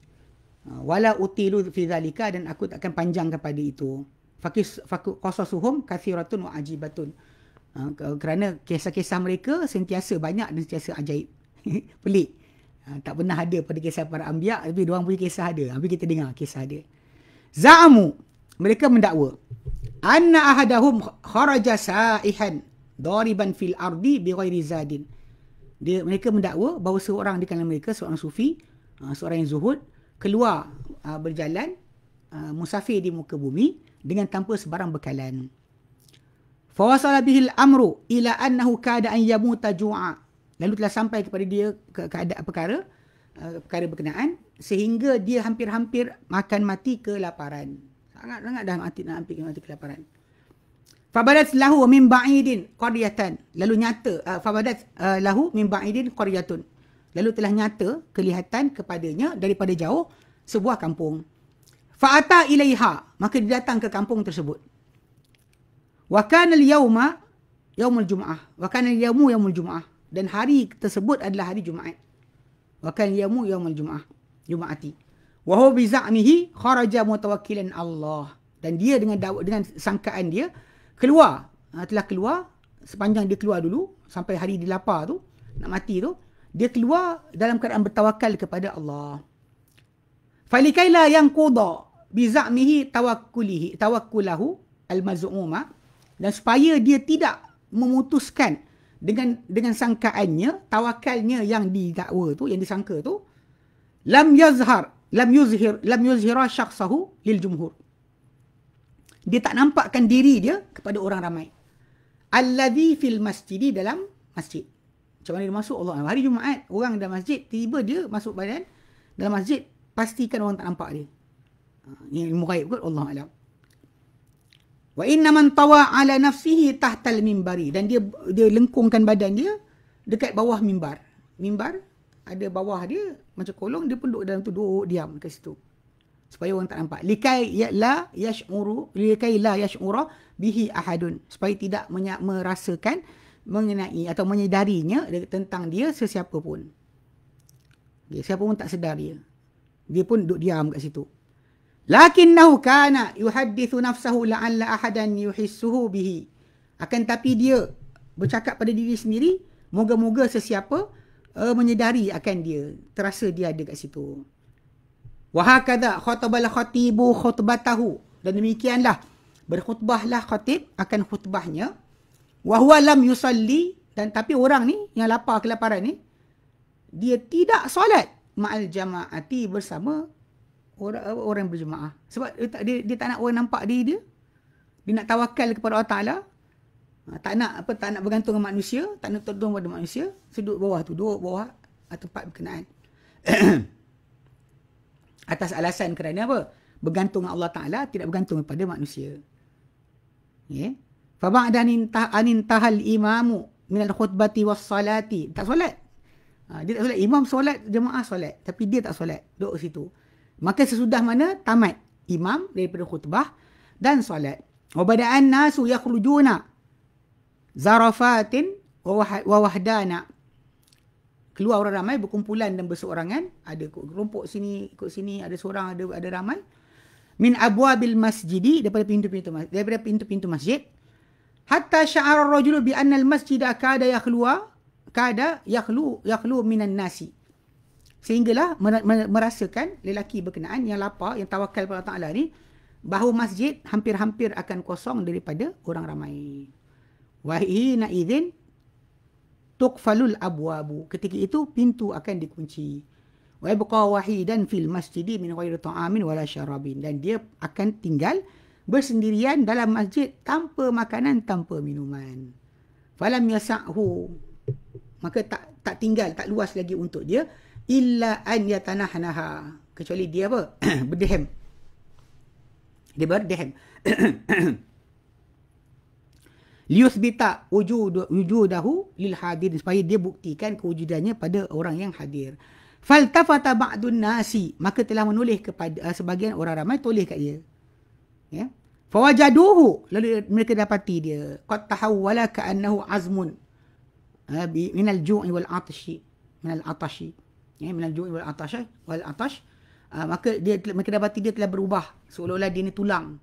Ha, wala utilu fi zalika dan aku tak akan panjang kepada itu. Fakis fakus qasasuhum kathiratun wa ajibatun. Uh, kerana kisah-kisah mereka sentiasa banyak dan sentiasa ajaib. *laughs* Pelik. Uh, tak pernah ada pada kisah para ambiak tapi diorang punya kisah ada. Tapi ha, kita dengar kisah dia. Za'amu. Mereka mendakwa. Anna ahadahum kharaja sa'ihan dariban fil ardi bi ghairi zadin. Dia, mereka mendakwa bahawa seorang di kalangan mereka, seorang sufi, uh, seorang yang zuhud, keluar uh, berjalan, uh, musafir di muka bumi dengan tanpa sebarang bekalan. Fawasala bihil amru ila annahu kada an yamuta ju'a. Lalu telah sampai kepada dia ke keadaan perkara uh, perkara berkenaan sehingga dia hampir-hampir makan mati kelaparan. Sangat-sangat dah mati nak hampir mati kelaparan. Fabadat lahu min ba'idin qaryatan. Lalu nyata uh, fabadat uh, lahu min ba'idin qaryatun. Lalu telah nyata kelihatan kepadanya daripada jauh sebuah kampung. Fa'ata ilaiha. Maka dia datang ke kampung tersebut. Wa kana al-yawma yawm al Wa kana al-yawmu yawm al Dan hari tersebut adalah hari Jumaat. Wa kana al-yawmu yawm al Jumaati. Wa huwa bi za'mihi kharaja mutawakkilan Allah. Dan dia dengan dengan sangkaan dia keluar. Ha, telah keluar sepanjang dia keluar dulu sampai hari dia lapar tu, nak mati tu, dia keluar dalam keadaan bertawakal kepada Allah. Falikaila yang qudha bi za'mihi tawakkulihi tawakkulahu al-maz'uma dan supaya dia tidak memutuskan dengan dengan sangkaannya tawakalnya yang didakwa tu yang disangka tu lam yazhar lam yuzhir lam yuzhira syakhsahu lil jumhur dia tak nampakkan diri dia kepada orang ramai alladhi fil masjidi dalam masjid macam mana dia masuk Allah hari Jumaat orang dalam masjid tiba dia masuk badan dalam masjid pastikan orang tak nampak dia ini ha, ilmu gaib kot Allah Alam wa inna man tawa ala nafsihi tahtal mimbari dan dia dia lengkungkan badan dia dekat bawah mimbar mimbar ada bawah dia macam kolong dia pun duduk dalam tu duduk diam dekat situ supaya orang tak nampak likai ya la yashuru likai la yashura bihi ahadun supaya tidak merasakan mengenai atau menyedarinya tentang dia sesiapa pun dia siapa pun tak sedar dia dia pun duduk diam kat situ Lakinnahu kana yuhadithu nafsahu la'alla ahadan yuhissuhu bihi. Akan tapi dia bercakap pada diri sendiri, moga-moga sesiapa uh, menyedari akan dia, terasa dia ada kat situ. Wahakadha khutbal khatibu khutbatahu. Dan demikianlah, berkhutbahlah khatib akan khutbahnya. Wahuwa lam yusalli. Dan tapi orang ni, yang lapar kelaparan ni, dia tidak solat ma'al jama'ati bersama orang orang berjemaah sebab dia tak dia, dia tak nak orang nampak diri dia dia nak tawakal kepada Allah Taala ha, tak nak apa tak nak bergantung dengan manusia tak nak tertolong pada manusia duduk bawah tu duduk bawah atau tempat berkenaan *coughs* atas alasan kerana apa bergantung dengan Allah Taala tidak bergantung kepada manusia ya fa ba'da anin tahal imamu min al khutbati was salati tak solat ha, dia tak solat imam solat jemaah solat tapi dia tak solat duduk situ Maka sesudah mana tamat imam daripada khutbah dan solat. Wabada'an nasu yakhrujuna zarafatin wa wahdana. Keluar orang ramai berkumpulan dan berseorangan. Ada kelompok sini, ikut sini, ada seorang, ada ada ramai. Min abwabil masjidi daripada pintu-pintu masjid. Daripada pintu-pintu masjid. Hatta sya'ar rajul bi'annal masjid akada yakhluwa. Kada yakhlu, yakhlu minan nasi. Sehinggalah merasakan lelaki berkenaan yang lapar, yang tawakal kepada Allah Ta'ala ni, bahawa masjid hampir-hampir akan kosong daripada orang ramai. Wahina izin tuqfalul abwabu. Ketika itu, pintu akan dikunci. Waibqa wahidan fil masjidi min wairu ta'amin wala syarabin. Dan dia akan tinggal bersendirian dalam masjid tanpa makanan, tanpa minuman. Falam yasa'hu. Maka tak tak tinggal, tak luas lagi untuk dia illa an yatanahnaha kecuali dia apa *clears throat* berdehem dia berdehem *clears throat* liyuthbita wujud wujudahu lil hadir supaya dia buktikan kewujudannya pada orang yang hadir faltafata ba'dun nasi maka telah menulis kepada uh, eh, sebahagian orang ramai tulis kat dia ya yeah? fawajaduhu lalu mereka dapati dia qad tahawwala ka'annahu azmun min eh, minal ju'i wal atshi minal atashi eh, min al-ju'i wal atash eh? wal atash uh, maka dia maka nabati dia telah berubah seolah-olah dia ni tulang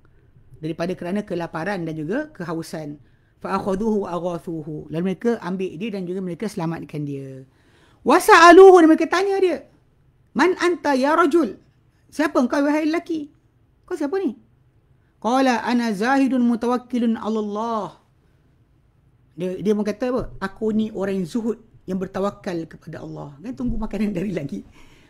daripada kerana kelaparan dan juga kehausan fa akhaduhu aghathuhu lalu mereka ambil dia dan juga mereka selamatkan dia wasaluhu mereka tanya dia man anta ya rajul siapa engkau wahai lelaki kau siapa ni qala ana zahidun mutawakkilun ala Allah dia dia pun kata apa aku ni orang yang zuhud yang bertawakal kepada Allah kan tunggu makanan dari lagi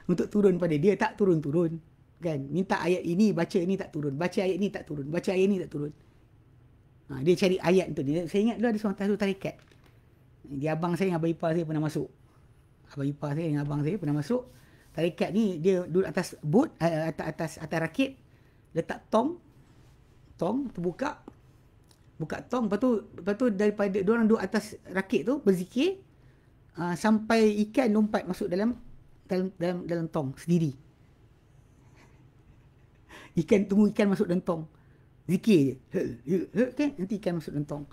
untuk turun pada dia tak turun-turun kan minta ayat ini baca ini tak turun baca ayat ini tak turun baca ayat ini tak turun ha, dia cari ayat untuk dia saya ingat dulu ada seorang tahu tarikat dia abang saya dengan abang ipar saya pernah masuk abang ipar saya dengan abang saya pernah masuk tarikat ni dia duduk atas boat eh, atas atas atas rakit letak tong tong terbuka buka tong lepas tu lepas tu daripada dua orang duduk atas rakit tu berzikir uh, sampai ikan lompat masuk dalam dalam dalam, dalam tong sendiri. Ikan tunggu ikan masuk dalam tong. Zikir je. Okay, nanti ikan masuk dalam tong.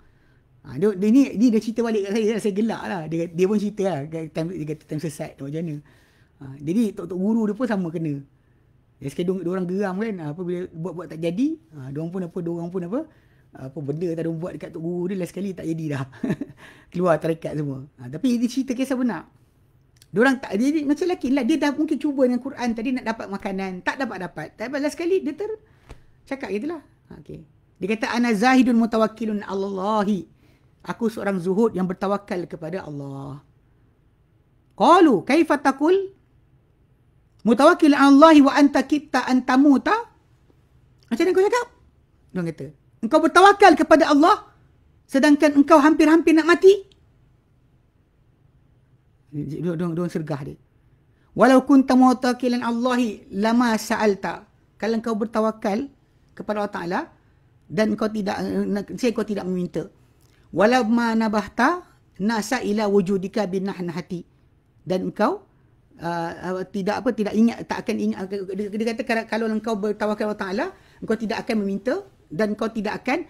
Ha, dia, dia, ni, ni dia cerita balik kat saya. Saya gelak lah. Dia, dia pun cerita lah. Time, dia kata time sesat tu macam mana. Ha, jadi tok-tok guru dia pun sama kena. Dia sekadar dia orang geram kan. Apa, bila buat-buat tak jadi. Ha, dia orang pun apa. Dia orang pun apa apa benda tak ada buat dekat tok guru dia last sekali tak jadi dah. *laughs* Keluar tarekat semua. Ha, tapi ini cerita kisah benar. Diorang tak jadi macam lelaki lah. Dia dah mungkin cuba dengan Quran tadi nak dapat makanan. Tak dapat-dapat. Tapi last sekali dia ter cakap gitu lah. Ha, okay. Dia kata, Ana zahidun mutawakilun Allahi. Aku seorang zuhud yang bertawakal kepada Allah. Qalu kaifa taqul mutawakkil 'ala wa anta kita antamu tamuta? Macam mana kau cakap? Dia kata, Engkau bertawakal kepada Allah sedangkan engkau hampir-hampir nak mati. Dia dong dong sergah dia. Walau kunta mutawakkilan Allahi lama sa'alta. Kalau engkau bertawakal kepada Allah Taala dan engkau tidak saya kau tidak meminta. Walau ma nabahta nasa ila wujudika binahna hati dan engkau uh, uh, tidak apa tidak ingat tak akan ingat dia kata kalau engkau bertawakal kepada Allah engkau tidak akan meminta dan kau tidak akan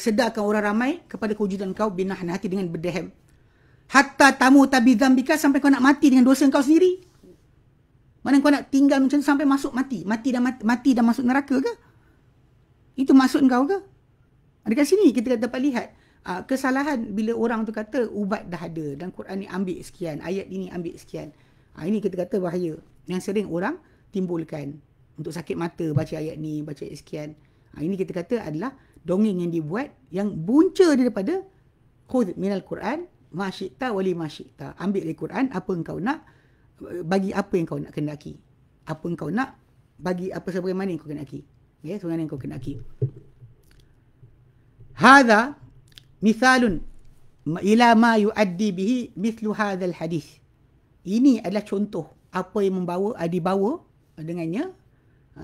sedarkan orang ramai kepada kewujudan kau binahna hati dengan berdehem. Hatta tamu tabi zambika sampai kau nak mati dengan dosa kau sendiri. Mana kau nak tinggal macam sampai masuk mati. Mati dan, mati, mati dan masuk neraka ke? Itu maksud kau ke? Adakah sini kita dapat lihat ah, kesalahan bila orang tu kata ubat dah ada dan Quran ni ambil sekian, ayat ini ambil sekian. Ah, ini kita kata bahaya yang sering orang timbulkan untuk sakit mata baca ayat ni, baca ayat sekian. Ha, ini kita kata adalah dongeng yang dibuat yang bunca daripada khudh minal Quran masyita wali masyita. Ambil dari Quran apa engkau nak eh, bagi apa yang kau nak kendaki. Apa engkau nak bagi apa sebagaimana yang kau kendaki. Ya, okay, sebagaimana yang kau kendaki. Hada misalun ila ma yuaddi bihi mithlu hadzal hadis. Ini adalah contoh apa yang membawa eh, dibawa dengannya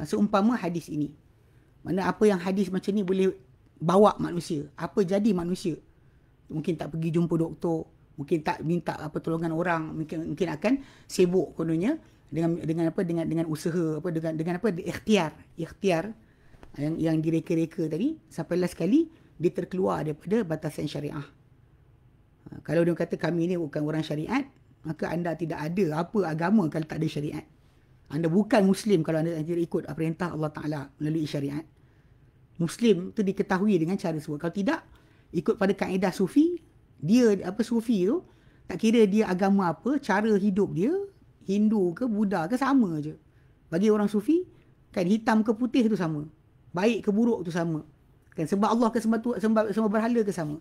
eh, seumpama hadis ini. Mana apa yang hadis macam ni boleh bawa manusia? Apa jadi manusia? Mungkin tak pergi jumpa doktor, mungkin tak minta apa tolongan orang, mungkin mungkin akan sibuk kononnya dengan dengan apa dengan dengan usaha apa dengan dengan apa ikhtiar ikhtiar yang yang direka-reka tadi sampai last sekali dia terkeluar daripada batasan syariah. Ha, kalau dia kata kami ni bukan orang syariat, maka anda tidak ada apa agama kalau tak ada syariat. Anda bukan Muslim kalau anda tidak ikut perintah Allah Ta'ala melalui syariat. Muslim itu diketahui dengan cara sebut. Kalau tidak, ikut pada kaedah sufi, dia apa sufi tu, tak kira dia agama apa, cara hidup dia, Hindu ke Buddha ke sama je. Bagi orang sufi, kan hitam ke putih tu sama. Baik ke buruk tu sama. Kan sebab Allah ke sembah, tu, sembah, sembah berhala ke sama.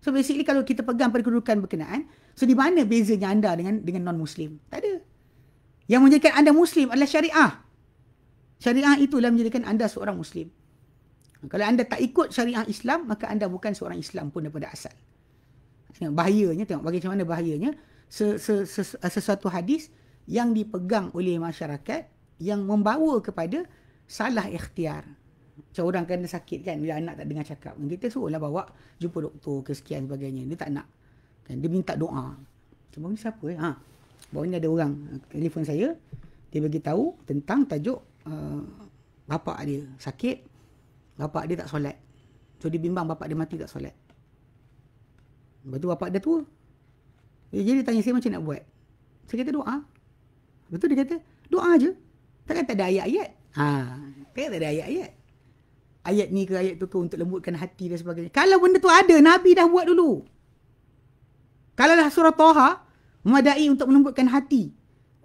So basically kalau kita pegang pada kedudukan berkenaan, so di mana bezanya anda dengan dengan non-Muslim? Tak yang menjadikan anda Muslim adalah syariah. Syariah itulah menjadikan anda seorang Muslim. Kalau anda tak ikut syariah Islam, maka anda bukan seorang Islam pun daripada asal. bahayanya, tengok bagaimana mana bahayanya. Sesuatu hadis yang dipegang oleh masyarakat yang membawa kepada salah ikhtiar. Macam orang kena sakit kan, bila anak tak dengar cakap. Kita suruhlah bawa jumpa doktor ke sekian sebagainya. Dia tak nak. Kan, dia minta doa. Cuma ni siapa eh? Ha. Bawa ni ada orang eh, telefon saya. Dia bagi tahu tentang tajuk uh, bapak dia sakit. Bapak dia tak solat. So dia bimbang bapak dia mati tak solat. Lepas tu bapak dia tua. Dia eh, jadi tanya saya macam nak buat. Saya kata doa. Lepas tu dia kata doa je. Takkan tak ada ayat-ayat. Ha. Takkan tak ada ayat-ayat. Ayat ni ke ayat tu ke untuk lembutkan hati dan sebagainya. Kalau benda tu ada, Nabi dah buat dulu. Kalau lah surah Tauhah, memadai untuk menumbuhkan hati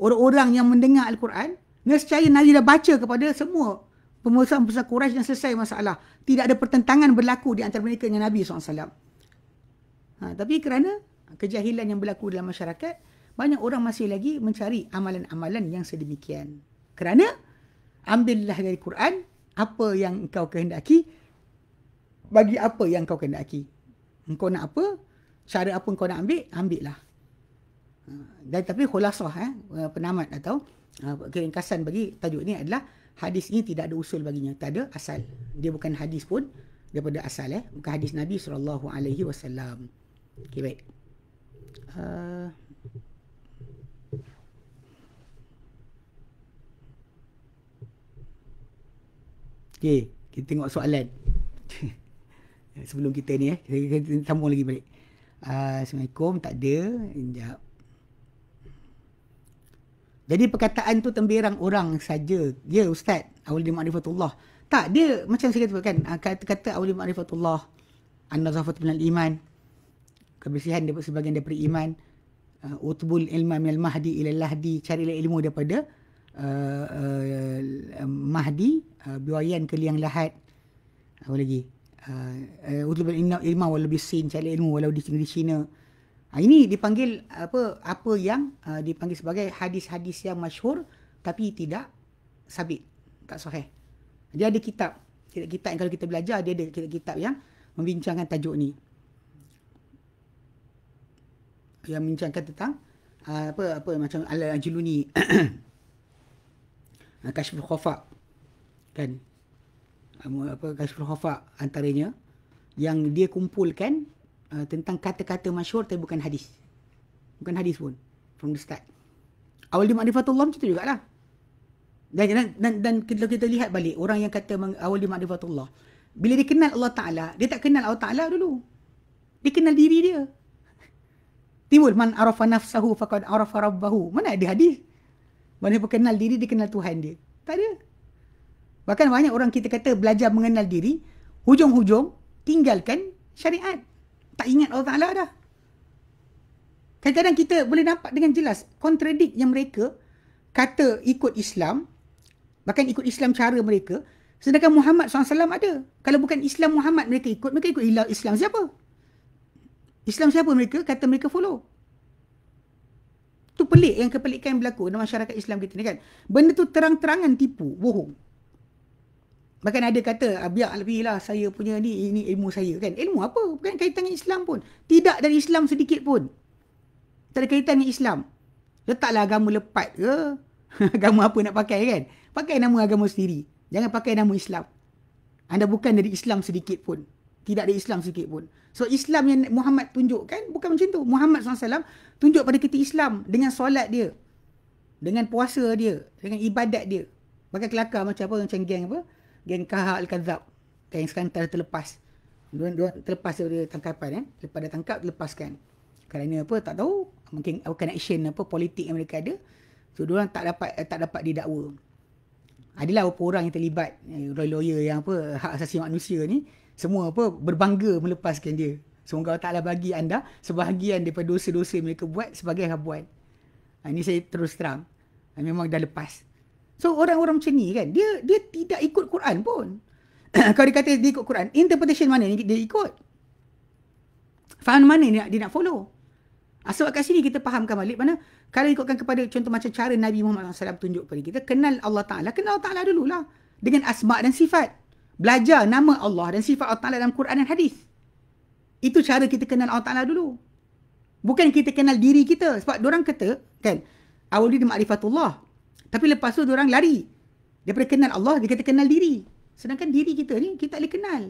orang-orang yang mendengar Al-Quran, nescaya Nabi dah baca kepada semua pembesar-pembesar Quraisy yang selesai masalah. Tidak ada pertentangan berlaku di antara mereka dengan Nabi SAW. Ha, tapi kerana kejahilan yang berlaku dalam masyarakat, banyak orang masih lagi mencari amalan-amalan yang sedemikian. Kerana ambillah dari Quran apa yang engkau kehendaki bagi apa yang kau kehendaki. Engkau nak apa, cara apa kau nak ambil, ambillah. Ha, dan tapi khulasah eh, eh penamat atau ha, keringkasan bagi tajuk ni adalah hadis ini tidak ada usul baginya tak ada asal dia bukan hadis pun daripada asal eh bukan hadis Nabi sallallahu alaihi wasallam okey baik uh, okey kita tengok soalan *laughs* sebelum kita ni eh kita sambung lagi balik uh, assalamualaikum tak ada injap jadi perkataan tu tembirang orang saja. Ya ustaz, awli ma'rifatullah. Tak, dia macam saya kata kan, kata-kata ah, awli ma'rifatullah, an-nazafat minal iman, kebersihan daripada sebagian daripada iman, uh, ah, utbul ilma minal mahdi ilal lahdi, carilah ilmu daripada ah, mahdi, uh, biwayan ke liang lahat. Apa lagi? Uh, uh, utbul ilma walau bisin, carilah ilmu walau di Cina. -Cina. Ha, ini dipanggil apa apa yang uh, dipanggil sebagai hadis-hadis yang masyhur tapi tidak sabit, tak sahih. Dia ada kitab, kitab-kitab yang kalau kita belajar dia ada kitab-kitab yang membincangkan tajuk ni. Yang membincangkan tentang uh, apa apa macam al-ajluni. *coughs* Ha, Kashful Khafa kan apa Kashful Khafa antaranya yang dia kumpulkan uh, tentang kata-kata masyhur tapi bukan hadis. Bukan hadis pun from the start. Awal di makrifatullah macam tu jugalah. Dan dan dan, dan kalau kita lihat balik orang yang kata awal di makrifatullah bila dia kenal Allah Taala, dia tak kenal Allah Taala dulu. Dia kenal diri dia. Timbul man arafa nafsahu faqad arafa rabbahu. Mana ada hadis? Mana pun kenal diri dia kenal Tuhan dia. Tak ada. Bahkan banyak orang kita kata belajar mengenal diri, hujung-hujung tinggalkan syariat tak ingat Allah Ta'ala dah. Kadang-kadang kita boleh nampak dengan jelas kontradik yang mereka kata ikut Islam, bahkan ikut Islam cara mereka, sedangkan Muhammad SAW ada. Kalau bukan Islam Muhammad mereka ikut, mereka ikut Islam siapa? Islam siapa mereka? Kata mereka follow. Itu pelik yang kepelikan yang berlaku dalam masyarakat Islam kita ni kan. Benda tu terang-terangan tipu, bohong. Bahkan ada kata, ah, biar lebih lah saya punya ni, ini ilmu saya kan. Ilmu apa? Bukan kaitan dengan Islam pun. Tidak dari Islam sedikit pun. Tak ada kaitan dengan Islam. Letaklah agama lepat ke. *laughs* agama apa nak pakai kan? Pakai nama agama sendiri. Jangan pakai nama Islam. Anda bukan dari Islam sedikit pun. Tidak dari Islam sedikit pun. So Islam yang Muhammad tunjukkan bukan macam tu. Muhammad SAW tunjuk pada kita Islam dengan solat dia. Dengan puasa dia. Dengan ibadat dia. Bukan kelakar macam apa, macam geng apa geng Kaha Al-Kadzab. Kan, yang sekarang telah terlepas. Dua, dua terlepas daripada tangkapan eh. Lepas dah tangkap, lepaskan. Kerana apa, tak tahu. Mungkin connection apa, politik yang mereka ada. So, diorang tak dapat eh, tak dapat didakwa. Adalah beberapa orang yang terlibat. Lawyer-lawyer eh, yang apa, hak asasi manusia ni. Semua apa, berbangga melepaskan dia. Semoga Allah Ta'ala bagi anda sebahagian daripada dosa-dosa yang mereka buat sebagai habuan. Ha, ini saya terus terang. Ha, memang dah lepas. So orang-orang macam ni kan, dia dia tidak ikut Quran pun. *clears throat* Kalau dia kata dia ikut Quran, interpretation mana ni dia ikut? Faham mana dia nak, dia nak follow? Asal kat sini kita fahamkan balik mana kalau ikutkan kepada contoh macam cara Nabi Muhammad SAW tunjuk kepada kita, kenal Allah Ta'ala, kenal Allah Ta'ala dululah. Dengan asma' dan sifat. Belajar nama Allah dan sifat Allah Ta'ala dalam Quran dan hadis. Itu cara kita kenal Allah Ta'ala dulu. Bukan kita kenal diri kita. Sebab orang kata, kan, awal dia ma'rifatullah. Tapi lepas tu orang lari. Daripada kenal Allah, dia kata kenal diri. Sedangkan diri kita ni, kita tak boleh kenal.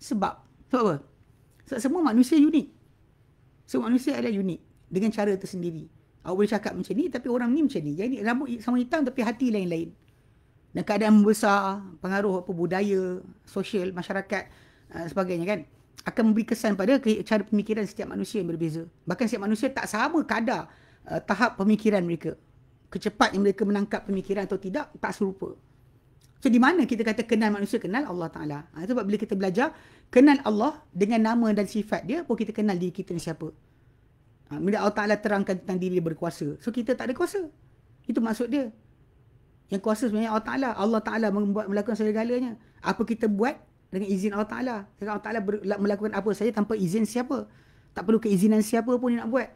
Sebab. Sebab apa? Sebab semua manusia unik. Semua manusia adalah unik. Dengan cara tersendiri. Awak boleh cakap macam ni, tapi orang ni macam ni. Jadi rambut sama hitam tapi hati lain-lain. Dan keadaan besar pengaruh apa, budaya, sosial, masyarakat, eh, sebagainya kan. Akan memberi kesan pada cara pemikiran setiap manusia yang berbeza. Bahkan setiap manusia tak sama kadar uh, tahap pemikiran mereka. Kecepat kecepatan mereka menangkap pemikiran atau tidak tak serupa. So di mana kita kata kenal manusia kenal Allah Taala. Ha, sebab bila kita belajar kenal Allah dengan nama dan sifat dia pun kita kenal diri kita ni siapa. Ha, bila Allah Taala terangkan tentang diri dia berkuasa. So kita tak ada kuasa. Itu maksud dia. Yang kuasa sebenarnya Allah Taala. Allah Taala membuat melakukan segala-galanya. Apa kita buat dengan izin Allah Taala. Sebab Allah Taala melakukan apa saja tanpa izin siapa. Tak perlu keizinan siapa pun dia nak buat.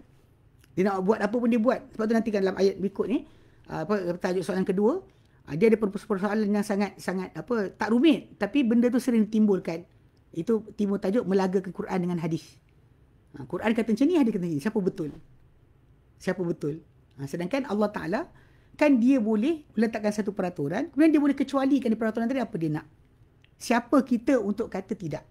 Dia nak buat apa pun dia buat. Sebab tu nanti kan dalam ayat berikut ni, ah, apa tajuk soalan kedua, ah, dia ada persoalan yang sangat sangat apa tak rumit tapi benda tu sering timbulkan. Itu timbul tajuk melaga ke Quran dengan hadis. Ah, Quran kata macam ni, hadis kata macam ni. Siapa betul? Siapa betul? sedangkan Allah Taala kan dia boleh meletakkan satu peraturan, kemudian dia boleh kecualikan peraturan tadi apa dia nak. Siapa kita untuk kata tidak?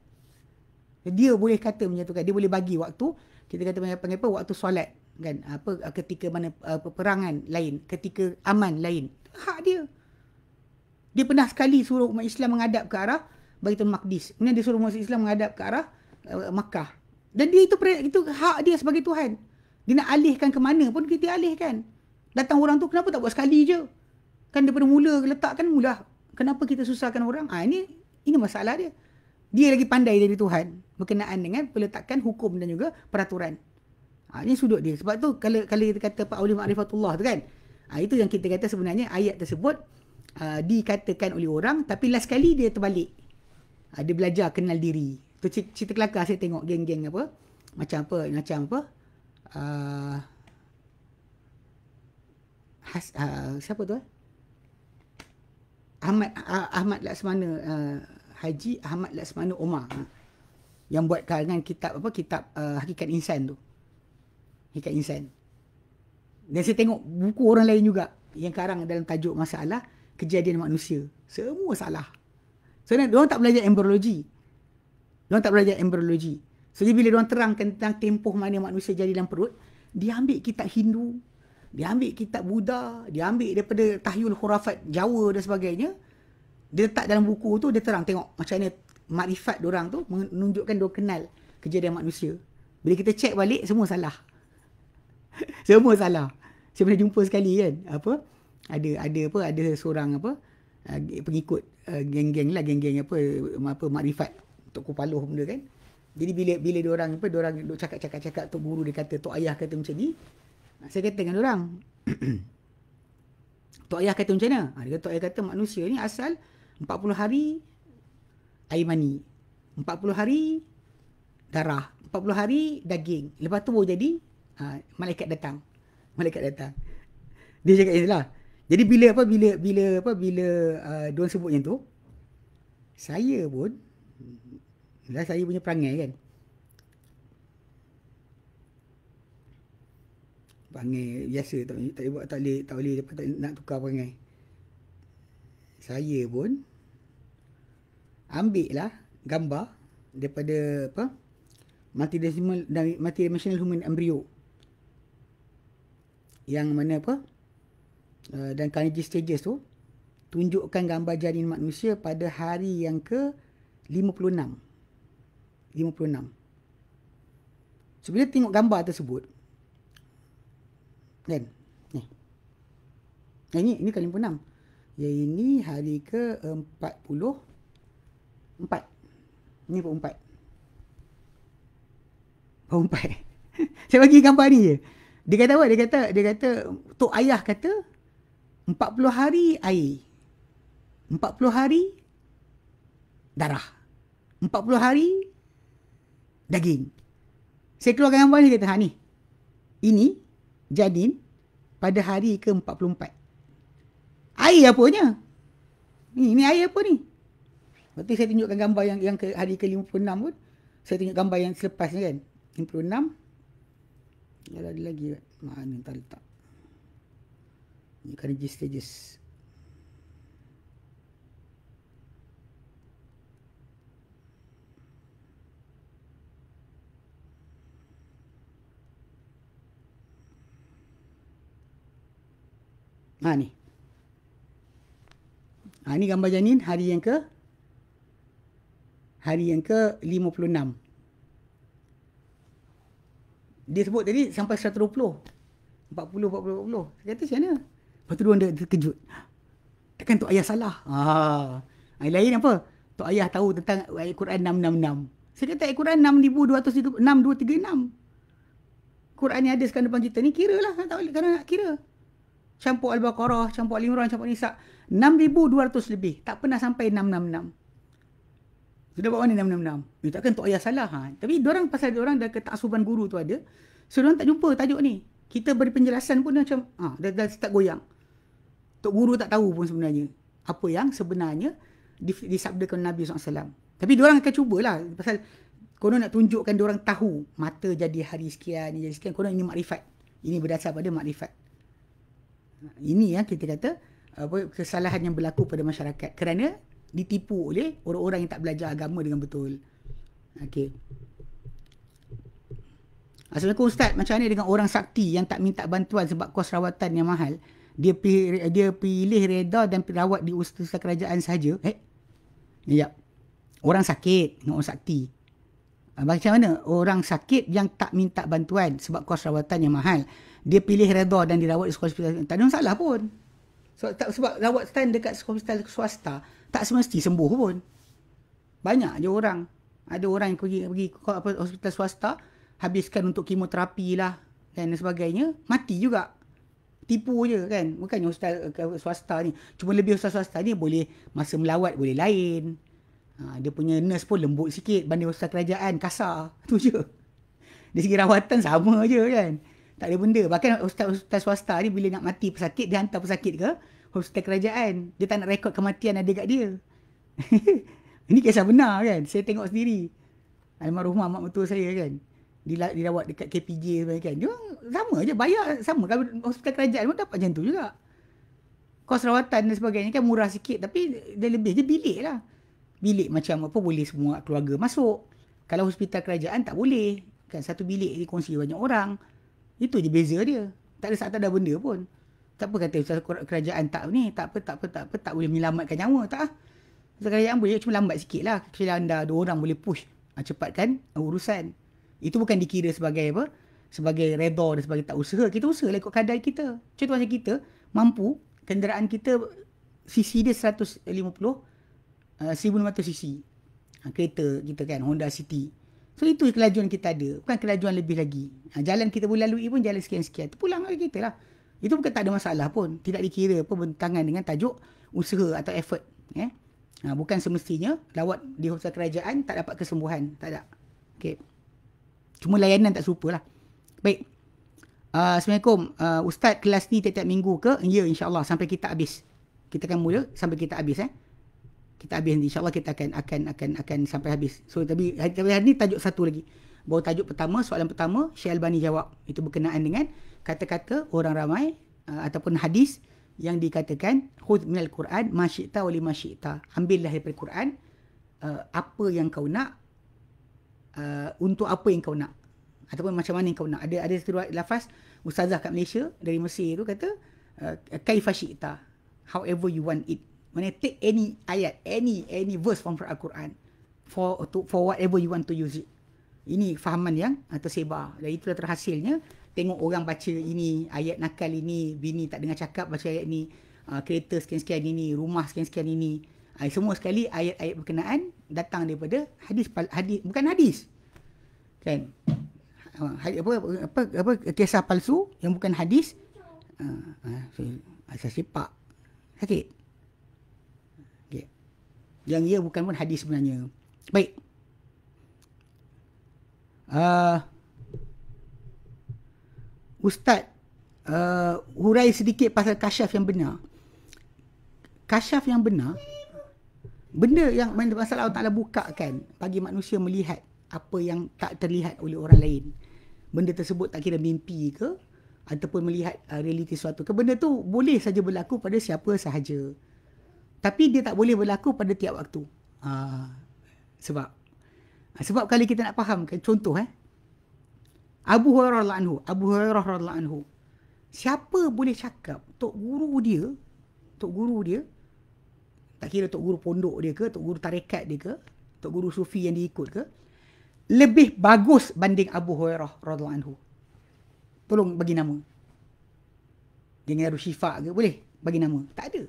Dia boleh kata menyatukan, dia boleh bagi waktu kita kata panggil apa waktu solat kan apa ah, ketika mana ah, peperangan lain ketika aman lain hak dia dia pernah sekali suruh umat Islam menghadap ke arah Baitul Maqdis kemudian dia suruh umat Islam menghadap ke arah uh, Makkah dan dia itu itu hak dia sebagai tuhan dia nak alihkan ke mana pun kita alihkan datang orang tu kenapa tak buat sekali je kan daripada mula kan mula kenapa kita susahkan orang ah ini ini masalah dia dia lagi pandai dari tuhan berkenaan dengan peletakan hukum dan juga peraturan Ha, ini sudut dia. Sebab tu kalau kalau kita kata Pak Ulil Ma'rifatullah tu kan. Ha, itu yang kita kata sebenarnya ayat tersebut uh, dikatakan oleh orang tapi last kali dia terbalik. Ha, dia belajar kenal diri. Tu cerita kelakar saya tengok geng-geng apa. Macam apa, macam apa. Uh, has, uh, siapa tu eh? Ahmad uh, Ahmad Laksmana uh, Haji Ahmad Laksmana Omar. Yang buat kalangan kitab apa kitab uh, Hakikat Insan tu ikat insan. Dan saya tengok buku orang lain juga yang karang dalam tajuk masalah kejadian manusia. Semua salah. So, dia orang tak belajar embryologi. Dia tak belajar embryologi. So, jadi bila dia orang terang tentang tempoh mana manusia jadi dalam perut, dia ambil kitab Hindu, dia ambil kitab Buddha, dia ambil daripada tahyul khurafat Jawa dan sebagainya. Dia letak dalam buku tu, dia terang tengok macam mana makrifat dia orang tu menunjukkan dia kenal kejadian manusia. Bila kita cek balik, semua salah. *laughs* Semua salah. Saya pernah jumpa sekali kan. Apa? Ada ada apa? Ada seorang apa? Ah, pengikut ah, geng-geng lah geng-geng apa apa makrifat tok paloh benda kan. Jadi bila bila dia orang apa dia orang duk cakap-cakap-cakap tok guru dia kata tok ayah kata macam ni. Ah, saya kata dengan orang. *clears throat* tok ayah kata macam mana? Dia kata tok ayah kata manusia ni asal 40 hari air mani. 40 hari darah, 40 hari daging. Lepas tu baru jadi Ha, malaikat datang malaikat datang dia cakap inilah jadi bila apa bila bila apa bila uh, don sebut yang tu saya pun lah saya punya perangai kan perangai biasa tak tak buat tak boleh tak boleh dapat nak tukar perangai saya pun ambil lah gambar daripada apa multidimensional dari multidimensional human embryo yang mana apa uh, dan Carnegie stages tu tunjukkan gambar janin manusia pada hari yang ke 56 56 so bila tengok gambar tersebut kan ni yang ini ini ke 56 yang ini hari ke 40 Empat. Ini pukul empat. Pukul empat. *laughs* Saya bagi gambar ni je. Dia kata apa? Dia kata, dia kata, Tok Ayah kata, 40 hari air. 40 hari darah. 40 hari daging. Saya keluarkan gambar ni, kata, ha ni. Ini, janin, pada hari ke-44. Air apa Ni, Ini air apa ni? Lepas saya tunjukkan gambar yang, yang ke, hari ke-56 pun. Saya tunjuk gambar yang selepas ni kan. 56, ada lagi makan yang tak letak ni kerja kan stages ha ni ha ni gambar janin hari yang ke hari yang ke lima puluh 56 dia sebut tadi sampai 120. 40, 40, 40. Dia kata macam mana? Lepas tu dia, dia terkejut. Takkan Tok Ayah salah? Ha. Yang lain apa? Tok Ayah tahu tentang ayat Quran 666. Saya kata ayat Quran 6236. Quran yang ada sekarang depan kita ni kira lah. Tak boleh kerana nak kira. Campur Al-Baqarah, campur Al-Imran, campur Nisa. 6200 lebih. Tak pernah sampai 666. Sudah buat mana enam-enam? Eh, takkan Tok Ayah salah. Ha? Tapi orang pasal orang dah ketaksuban guru tu ada. So, orang tak jumpa tajuk ni. Kita beri penjelasan pun macam, ha, dah, dah start goyang. Tok Guru tak tahu pun sebenarnya. Apa yang sebenarnya disabdakan Nabi SAW. Tapi diorang akan cubalah. Pasal korang nak tunjukkan orang tahu mata jadi hari sekian, ini jadi sekian. Korang ini makrifat. Ini berdasar pada makrifat. Ini yang kita kata apa, kesalahan yang berlaku pada masyarakat. Kerana ditipu oleh orang-orang yang tak belajar agama dengan betul. Okay. Assalamualaikum ustaz, macam ni dengan orang sakti yang tak minta bantuan sebab kos rawatan yang mahal, dia pilih, dia pilih reda dan perawat di ustaz kerajaan saja. Eh. Ya. Orang sakit dengan orang sakti. Ah, macam mana orang sakit yang tak minta bantuan sebab kos rawatan yang mahal, dia pilih reda dan dirawat di hospital. Tak ada masalah pun. So, tak, sebab rawat rawatan dekat hospital swasta, tak semesti sembuh pun. Banyak je orang. Ada orang yang pergi, pergi apa, hospital swasta, habiskan untuk kemoterapi lah kan, dan sebagainya, mati juga. Tipu je kan. Bukannya hospital swasta ni. Cuma lebih hospital swasta ni boleh masa melawat boleh lain. Ha, dia punya nurse pun lembut sikit banding hospital kerajaan, kasar. *laughs* tu je. Dari segi rawatan sama je kan. Tak ada benda. Bahkan hospital, hospital swasta ni bila nak mati pesakit, dia hantar pesakit ke hospital kerajaan. Dia tak nak rekod kematian ada kat dia. *laughs* Ini kisah benar kan? Saya tengok sendiri. Almarhumah mak mertua saya kan. Dia dirawat dekat KPJ sebenarnya kan. Dia sama je bayar sama kalau hospital kerajaan pun dapat macam tu juga. Kos rawatan dan sebagainya kan murah sikit tapi dia lebih je bilik lah. Bilik macam apa boleh semua keluarga masuk. Kalau hospital kerajaan tak boleh. Kan satu bilik dikongsi banyak orang. Itu je beza dia. Tak ada tak ada benda pun tak apa kata ustaz kerajaan tak ni tak apa tak apa tak apa tak boleh menyelamatkan nyawa tak ah ustaz kerajaan ya, boleh cuma lambat sikitlah kecuali anda dua orang boleh push ah, cepatkan urusan itu bukan dikira sebagai apa sebagai redor dan sebagai tak usaha kita usaha lah ikut kadar kita contoh macam kita mampu kenderaan kita cc dia 150 uh, 1500 cc ha, kereta kita kan Honda City So itu kelajuan kita ada. Bukan kelajuan lebih lagi. Ha, jalan kita boleh lalui pun jalan sekian-sekian. Terpulang lah kita lah. Itu bukan tak ada masalah pun. Tidak dikira pun bertentangan dengan tajuk usaha atau effort. Eh? Ha, bukan semestinya lawat di hospital kerajaan tak dapat kesembuhan. Tak ada. Okay. Cuma layanan tak serupa lah. Baik. Uh, Assalamualaikum. Uh, Ustaz kelas ni tiap-tiap minggu ke? Ya insyaAllah sampai kita habis. Kita akan mula sampai kita habis eh. Kita habis nanti. InsyaAllah kita akan akan akan akan sampai habis. So tapi hari, hari ni tajuk satu lagi. Bawa tajuk pertama, soalan pertama, Syekh Albani jawab. Itu berkenaan dengan kata-kata orang ramai uh, ataupun hadis yang dikatakan khudh minal quran masyita wali masyita ambillah daripada quran uh, apa yang kau nak uh, untuk apa yang kau nak ataupun macam mana yang kau nak ada ada satu lafaz ustazah kat Malaysia dari Mesir tu kata kaifa syita however you want it mana take any ayat any any verse from al-Quran for to, for whatever you want to use it ini fahaman yang tersebar dan itulah terhasilnya tengok orang baca ini, ayat nakal ini, bini tak dengar cakap baca ayat ni, uh, kereta sekian-sekian ini, rumah sekian-sekian ini. Uh, semua sekali ayat-ayat berkenaan datang daripada hadis hadis bukan hadis. Kan? Uh, ah, apa, apa apa apa kisah palsu yang bukan hadis. Ah, uh, uh, so, sepak. Sakit. Okay. Yang ia bukan pun hadis sebenarnya. Baik. uh, Ustaz uh, hurai sedikit pasal kasyaf yang benar. Kasyaf yang benar, benda yang masalah Allah Ta'ala kan. bagi manusia melihat apa yang tak terlihat oleh orang lain. Benda tersebut tak kira mimpi ke ataupun melihat uh, realiti sesuatu ke. Benda tu boleh saja berlaku pada siapa sahaja. Tapi dia tak boleh berlaku pada tiap waktu. Uh, sebab sebab kali kita nak fahamkan, contoh eh, Abu Hurairah radhiyallahu Abu Hurairah radhiyallahu Siapa boleh cakap tok guru dia, tok guru dia tak kira tok guru pondok dia ke, tok guru tarekat dia ke, tok guru sufi yang diikut ke lebih bagus banding Abu Hurairah radhiyallahu Tolong bagi nama. Dengan Abu Syifa ke boleh bagi nama? Tak ada.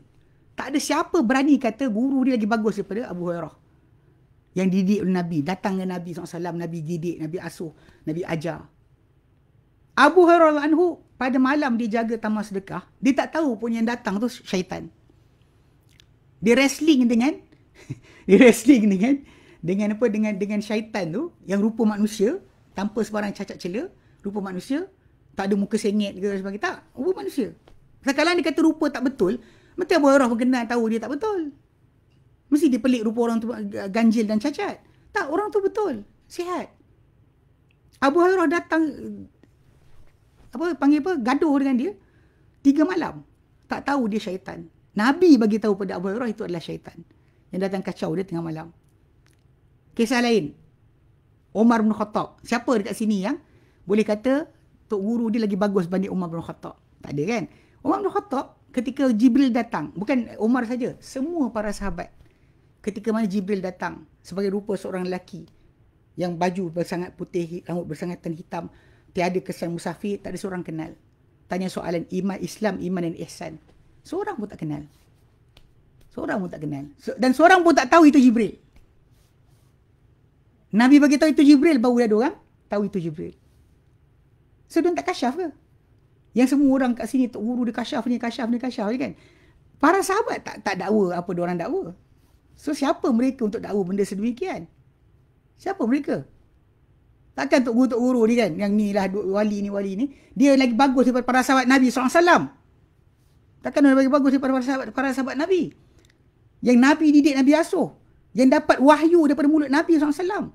Tak ada siapa berani kata guru dia lagi bagus daripada Abu Hurairah. Yang didik oleh Nabi. Datang dengan Nabi SAW. Nabi didik. Nabi asuh. Nabi ajar. Abu Hurairah anhu pada malam dia jaga tamah sedekah, dia tak tahu pun yang datang tu syaitan. Dia wrestling dengan *laughs* dia wrestling dengan dengan apa dengan dengan syaitan tu yang rupa manusia tanpa sebarang cacat cela, rupa manusia, tak ada muka sengit ke sebagainya, tak, rupa manusia. Sekarang dia kata rupa tak betul, mesti Abu Hurairah berkenan tahu dia tak betul. Mesti dia pelik rupa orang tu ganjil dan cacat. Tak, orang tu betul, sihat. Abu Hurairah datang apa panggil apa gaduh dengan dia tiga malam tak tahu dia syaitan nabi bagi tahu pada Abu Hurairah itu adalah syaitan yang datang kacau dia tengah malam kisah lain Umar bin Khattab siapa dekat sini yang boleh kata tok guru dia lagi bagus banding Umar bin Khattab tak ada kan Umar bin Khattab ketika Jibril datang bukan Umar saja semua para sahabat ketika mana Jibril datang sebagai rupa seorang lelaki yang baju bersangat putih rambut bersangat hitam tiada kesan musafir, tak ada seorang kenal. Tanya soalan iman Islam, iman dan ihsan. Seorang pun tak kenal. Seorang pun tak kenal. Dan seorang pun tak tahu itu Jibril. Nabi bagi tahu itu Jibril baru dia orang tahu itu Jibril. So dia tak kasyaf ke? Yang semua orang kat sini tak guru dia kasyaf ni, kasyaf ni, kasyaf ni kan. Para sahabat tak tak dakwa apa dia orang dakwa. So siapa mereka untuk dakwa benda sedemikian? Siapa mereka? Takkan Tok Guru-Tok Guru ni kan Yang ni lah wali ni wali ni Dia lagi bagus daripada para sahabat Nabi SAW Takkan dia lagi bagus daripada para sahabat, para sahabat Nabi Yang Nabi didik Nabi Asuh Yang dapat wahyu daripada mulut Nabi SAW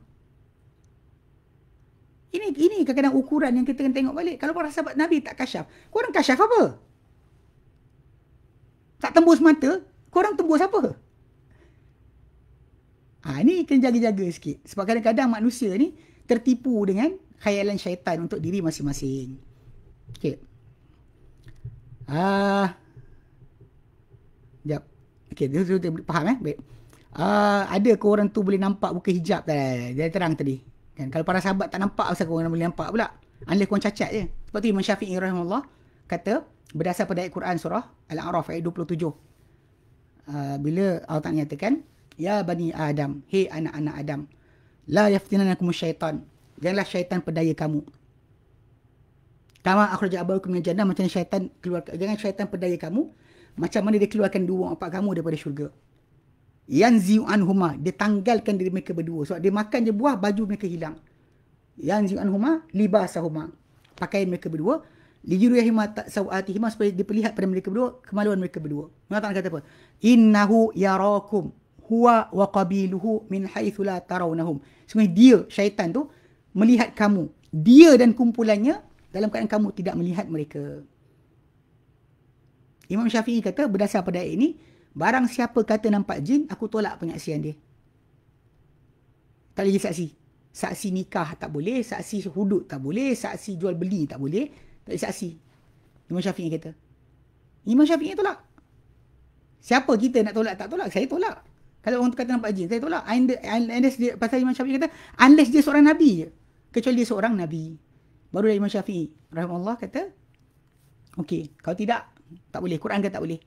Ini ini kadang-kadang ukuran yang kita kena tengok balik Kalau para sahabat Nabi tak kasyaf Korang kasyaf apa? Tak tembus mata Korang tembus apa? Ha, ini kena jaga-jaga sikit. Sebab kadang-kadang manusia ni, tertipu dengan khayalan syaitan untuk diri masing-masing. Okey. Ah. Uh, jap. Okey, dia tu faham eh? Baik. Ah, uh, ada ke orang tu boleh nampak buka hijab tak? Dia terang tadi. Kan kalau para sahabat tak nampak asal kau orang boleh nampak pula. Unless kau cacat je. Sebab tu Imam Syafi'i rahimahullah kata berdasar pada ayat Quran surah Al-A'raf ayat 27. Uh, ah, bila Allah Ta'ala nyatakan, "Ya Bani Adam, hei anak-anak Adam, La kamu syaitan. Janganlah syaitan pedaya kamu. Kamu akhraja abawakum minal jannah macam syaitan keluar jangan syaitan pedaya kamu macam mana dia keluarkan dua empat kamu daripada syurga. Yanzi'u anhuma, dia tanggalkan diri mereka berdua. Sebab dia makan je buah, baju mereka hilang. Yanzi'u anhuma, sahuma, Pakaian mereka berdua. Lijiruyahima sawatihima supaya diperlihat pada mereka berdua, kemaluan mereka berdua. Mereka tak nak kata apa? Innahu yarakum huwa wa qabiluhu min haitsu la tarawnahum. Sebenarnya dia syaitan tu melihat kamu. Dia dan kumpulannya dalam keadaan kamu tidak melihat mereka. Imam Syafi'i kata berdasar pada ini, barang siapa kata nampak jin, aku tolak penyaksian dia. Tak lagi saksi. Saksi nikah tak boleh, saksi hudud tak boleh, saksi jual beli tak boleh. Tak boleh saksi. Imam Syafi'i kata. Imam Syafi'i tolak. Siapa kita nak tolak tak tolak? Saya tolak. Kalau orang tu kata nampak jin, saya tolak. Unless dia, pasal Imam Syafi'i kata, unless dia seorang Nabi je. Kecuali dia seorang Nabi. Baru dari Imam Syafi'i. Rahim Allah kata, okey, kalau tidak, tak boleh. Quran kata tak boleh.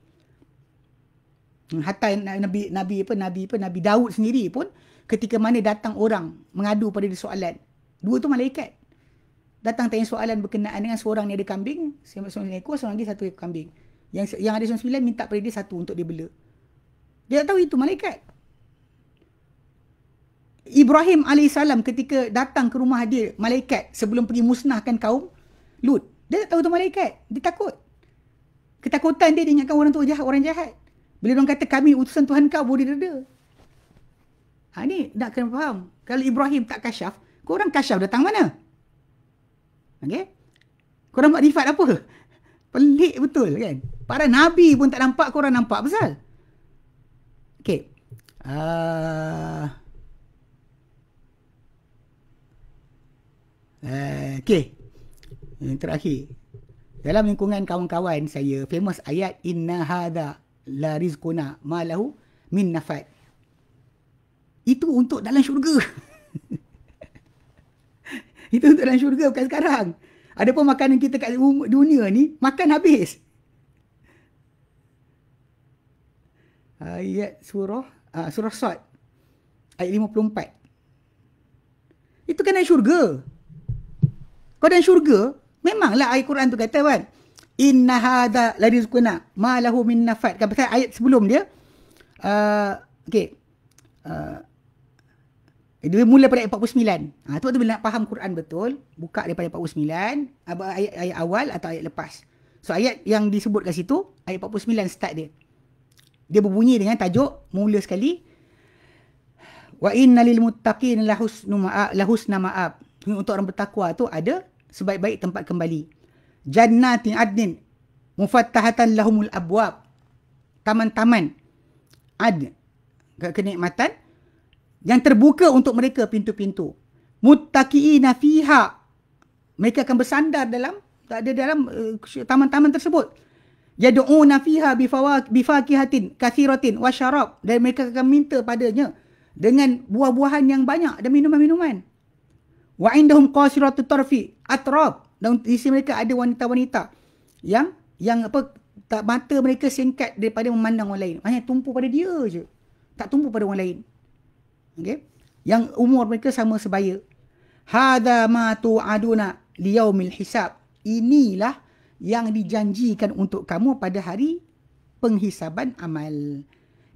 Hmm, hatta Nabi Nabi apa, Nabi apa, Nabi Daud sendiri pun, ketika mana datang orang mengadu pada dia soalan. Dua tu malaikat. Datang tanya soalan berkenaan dengan seorang ni ada kambing, seorang ni ekor, seorang lagi satu kambing. Yang, yang ada 99 minta pada dia satu untuk dia bela. Dia tahu itu malaikat. Ibrahim AS ketika datang ke rumah dia malaikat sebelum pergi musnahkan kaum Lut. Dia tak tahu itu malaikat. Dia takut. Ketakutan dia, dia ingatkan orang tu oh, jahat, orang jahat. Bila orang kata kami utusan Tuhan kau boleh reda. Ha ni nak kena faham. Kalau Ibrahim tak kasyaf, korang kasyaf datang mana? Okay? Korang makrifat apa? *laughs* Pelik betul kan? Para Nabi pun tak nampak, korang nampak besar. Okay. Uh, ah. eh, okay. Yang terakhir. Dalam lingkungan kawan-kawan saya, famous ayat, Inna hadha la rizquna malahu min nafad. Itu untuk dalam syurga. *laughs* Itu untuk dalam syurga bukan sekarang. Ada pun makanan kita kat dunia ni, makan habis. Ah, ayat surah uh, surah Sad ayat 54. Itu kena syurga. Kau dan syurga, memanglah ayat Quran tu kata kan. Inna hadha la rizquna ma lahu min nafat. Kan pasal ayat sebelum dia. Uh, ah, okay. Uh, dia mula pada ayat 49. Ha, tu waktu bila nak faham Quran betul, buka daripada ayat 49, ayat, ayat awal atau ayat lepas. So ayat yang disebut kat situ, ayat 49 start dia. Dia berbunyi dengan tajuk mulia sekali. Wa inna lil muttaqin lahusna ma'ab. Untuk orang bertakwa tu ada sebaik-baik tempat kembali. Jannatin adnin mufattahatan lahumul abwab. Taman-taman ad kenikmatan yang terbuka untuk mereka pintu-pintu. Muttaqina fiha. Mereka akan bersandar dalam tak ada dalam eh, taman-taman tersebut yad'una fiha bifakihatin kathiratin wa syarab dan mereka akan minta padanya dengan buah-buahan yang banyak dan minuman-minuman wa indahum qasiratu tarfi atrab dan di sini mereka ada wanita-wanita yang yang apa tak mata mereka singkat daripada memandang orang lain hanya tumpu pada dia je tak tumpu pada orang lain okey yang umur mereka sama sebaya hadza ma tu'aduna liyaumil hisab inilah yang dijanjikan untuk kamu pada hari penghisaban amal.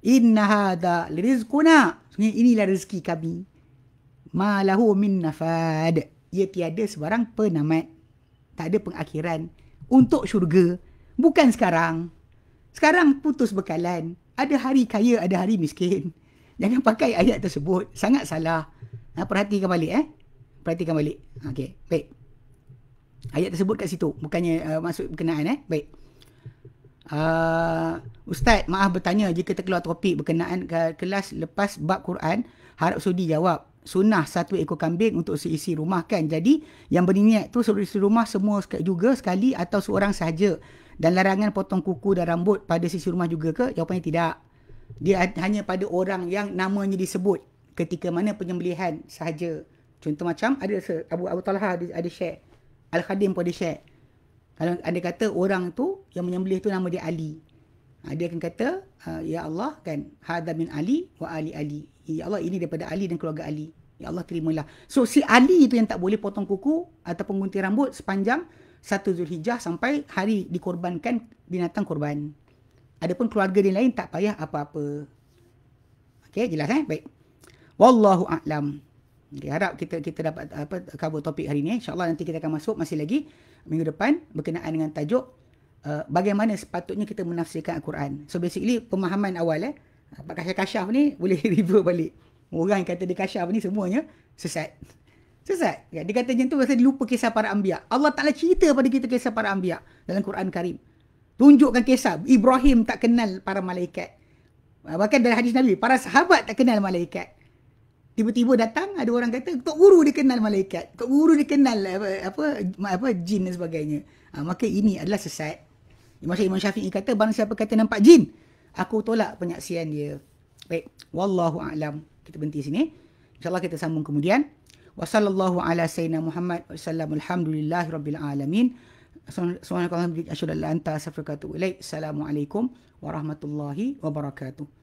Inna hadha rizquna. Sungguh inilah rezeki kami. Ma lahu min nafad. Ia tiada sebarang penamat. Tak ada pengakhiran. Untuk syurga. Bukan sekarang. Sekarang putus bekalan. Ada hari kaya, ada hari miskin. Jangan pakai ayat tersebut. Sangat salah. Ha, perhatikan balik eh. Perhatikan balik. Okey, baik. Ayat tersebut kat situ Bukannya uh, maksud berkenaan eh Baik uh, Ustaz maaf bertanya Jika terkeluar topik berkenaan ke kelas Lepas bab Quran Harap sudi jawab Sunnah satu ekor kambing untuk seisi rumah kan Jadi yang berniat tu seisi rumah semua juga sekali Atau seorang sahaja Dan larangan potong kuku dan rambut pada sisi rumah juga ke Jawapannya tidak Dia ha-, hanya pada orang yang namanya disebut Ketika mana penyembelihan sahaja Contoh macam ada Abu, Abu Talha ada, ada share Al-Khadim pun ada share. Kalau ada kata orang tu yang menyembelih tu nama dia Ali. Ha, dia akan kata, ha, Ya Allah kan, Hadha bin Ali wa Ali Ali. Ya Allah, ini daripada Ali dan keluarga Ali. Ya Allah, terimalah. So, si Ali itu yang tak boleh potong kuku atau gunting rambut sepanjang satu Zulhijjah sampai hari dikorbankan binatang korban. Adapun keluarga dia lain tak payah apa-apa. Okey, jelas eh? Baik. Wallahu a'lam. Okay, harap kita kita dapat apa cover topik hari ni. InsyaAllah nanti kita akan masuk masih lagi minggu depan berkenaan dengan tajuk uh, bagaimana sepatutnya kita menafsirkan Al-Quran. So basically pemahaman awal eh. Pak Kasyaf-Kasyaf ni *laughs* boleh review balik. Orang kata dia Kasyaf ni semuanya sesat. Sesat. Ya, dia kata macam tu pasal dilupa kisah para ambia. Allah Ta'ala cerita pada kita kisah para ambia dalam Quran Karim. Tunjukkan kisah. Ibrahim tak kenal para malaikat. Ah, bahkan dalam hadis Nabi, para sahabat tak kenal malaikat tiba-tiba datang ada orang kata tok guru dia kenal malaikat tok guru dia kenal apa apa, apa jin dan sebagainya ha, maka ini adalah sesat Imam Imam Syafi'i kata barang siapa kata nampak jin aku tolak penyaksian dia baik wallahu a'lam kita berhenti sini insyaallah kita sambung kemudian wasallallahu ala sayyidina Muhammad sallallahu alhamdulillahi rabbil alamin Assalamualaikum warahmatullahi wabarakatuh.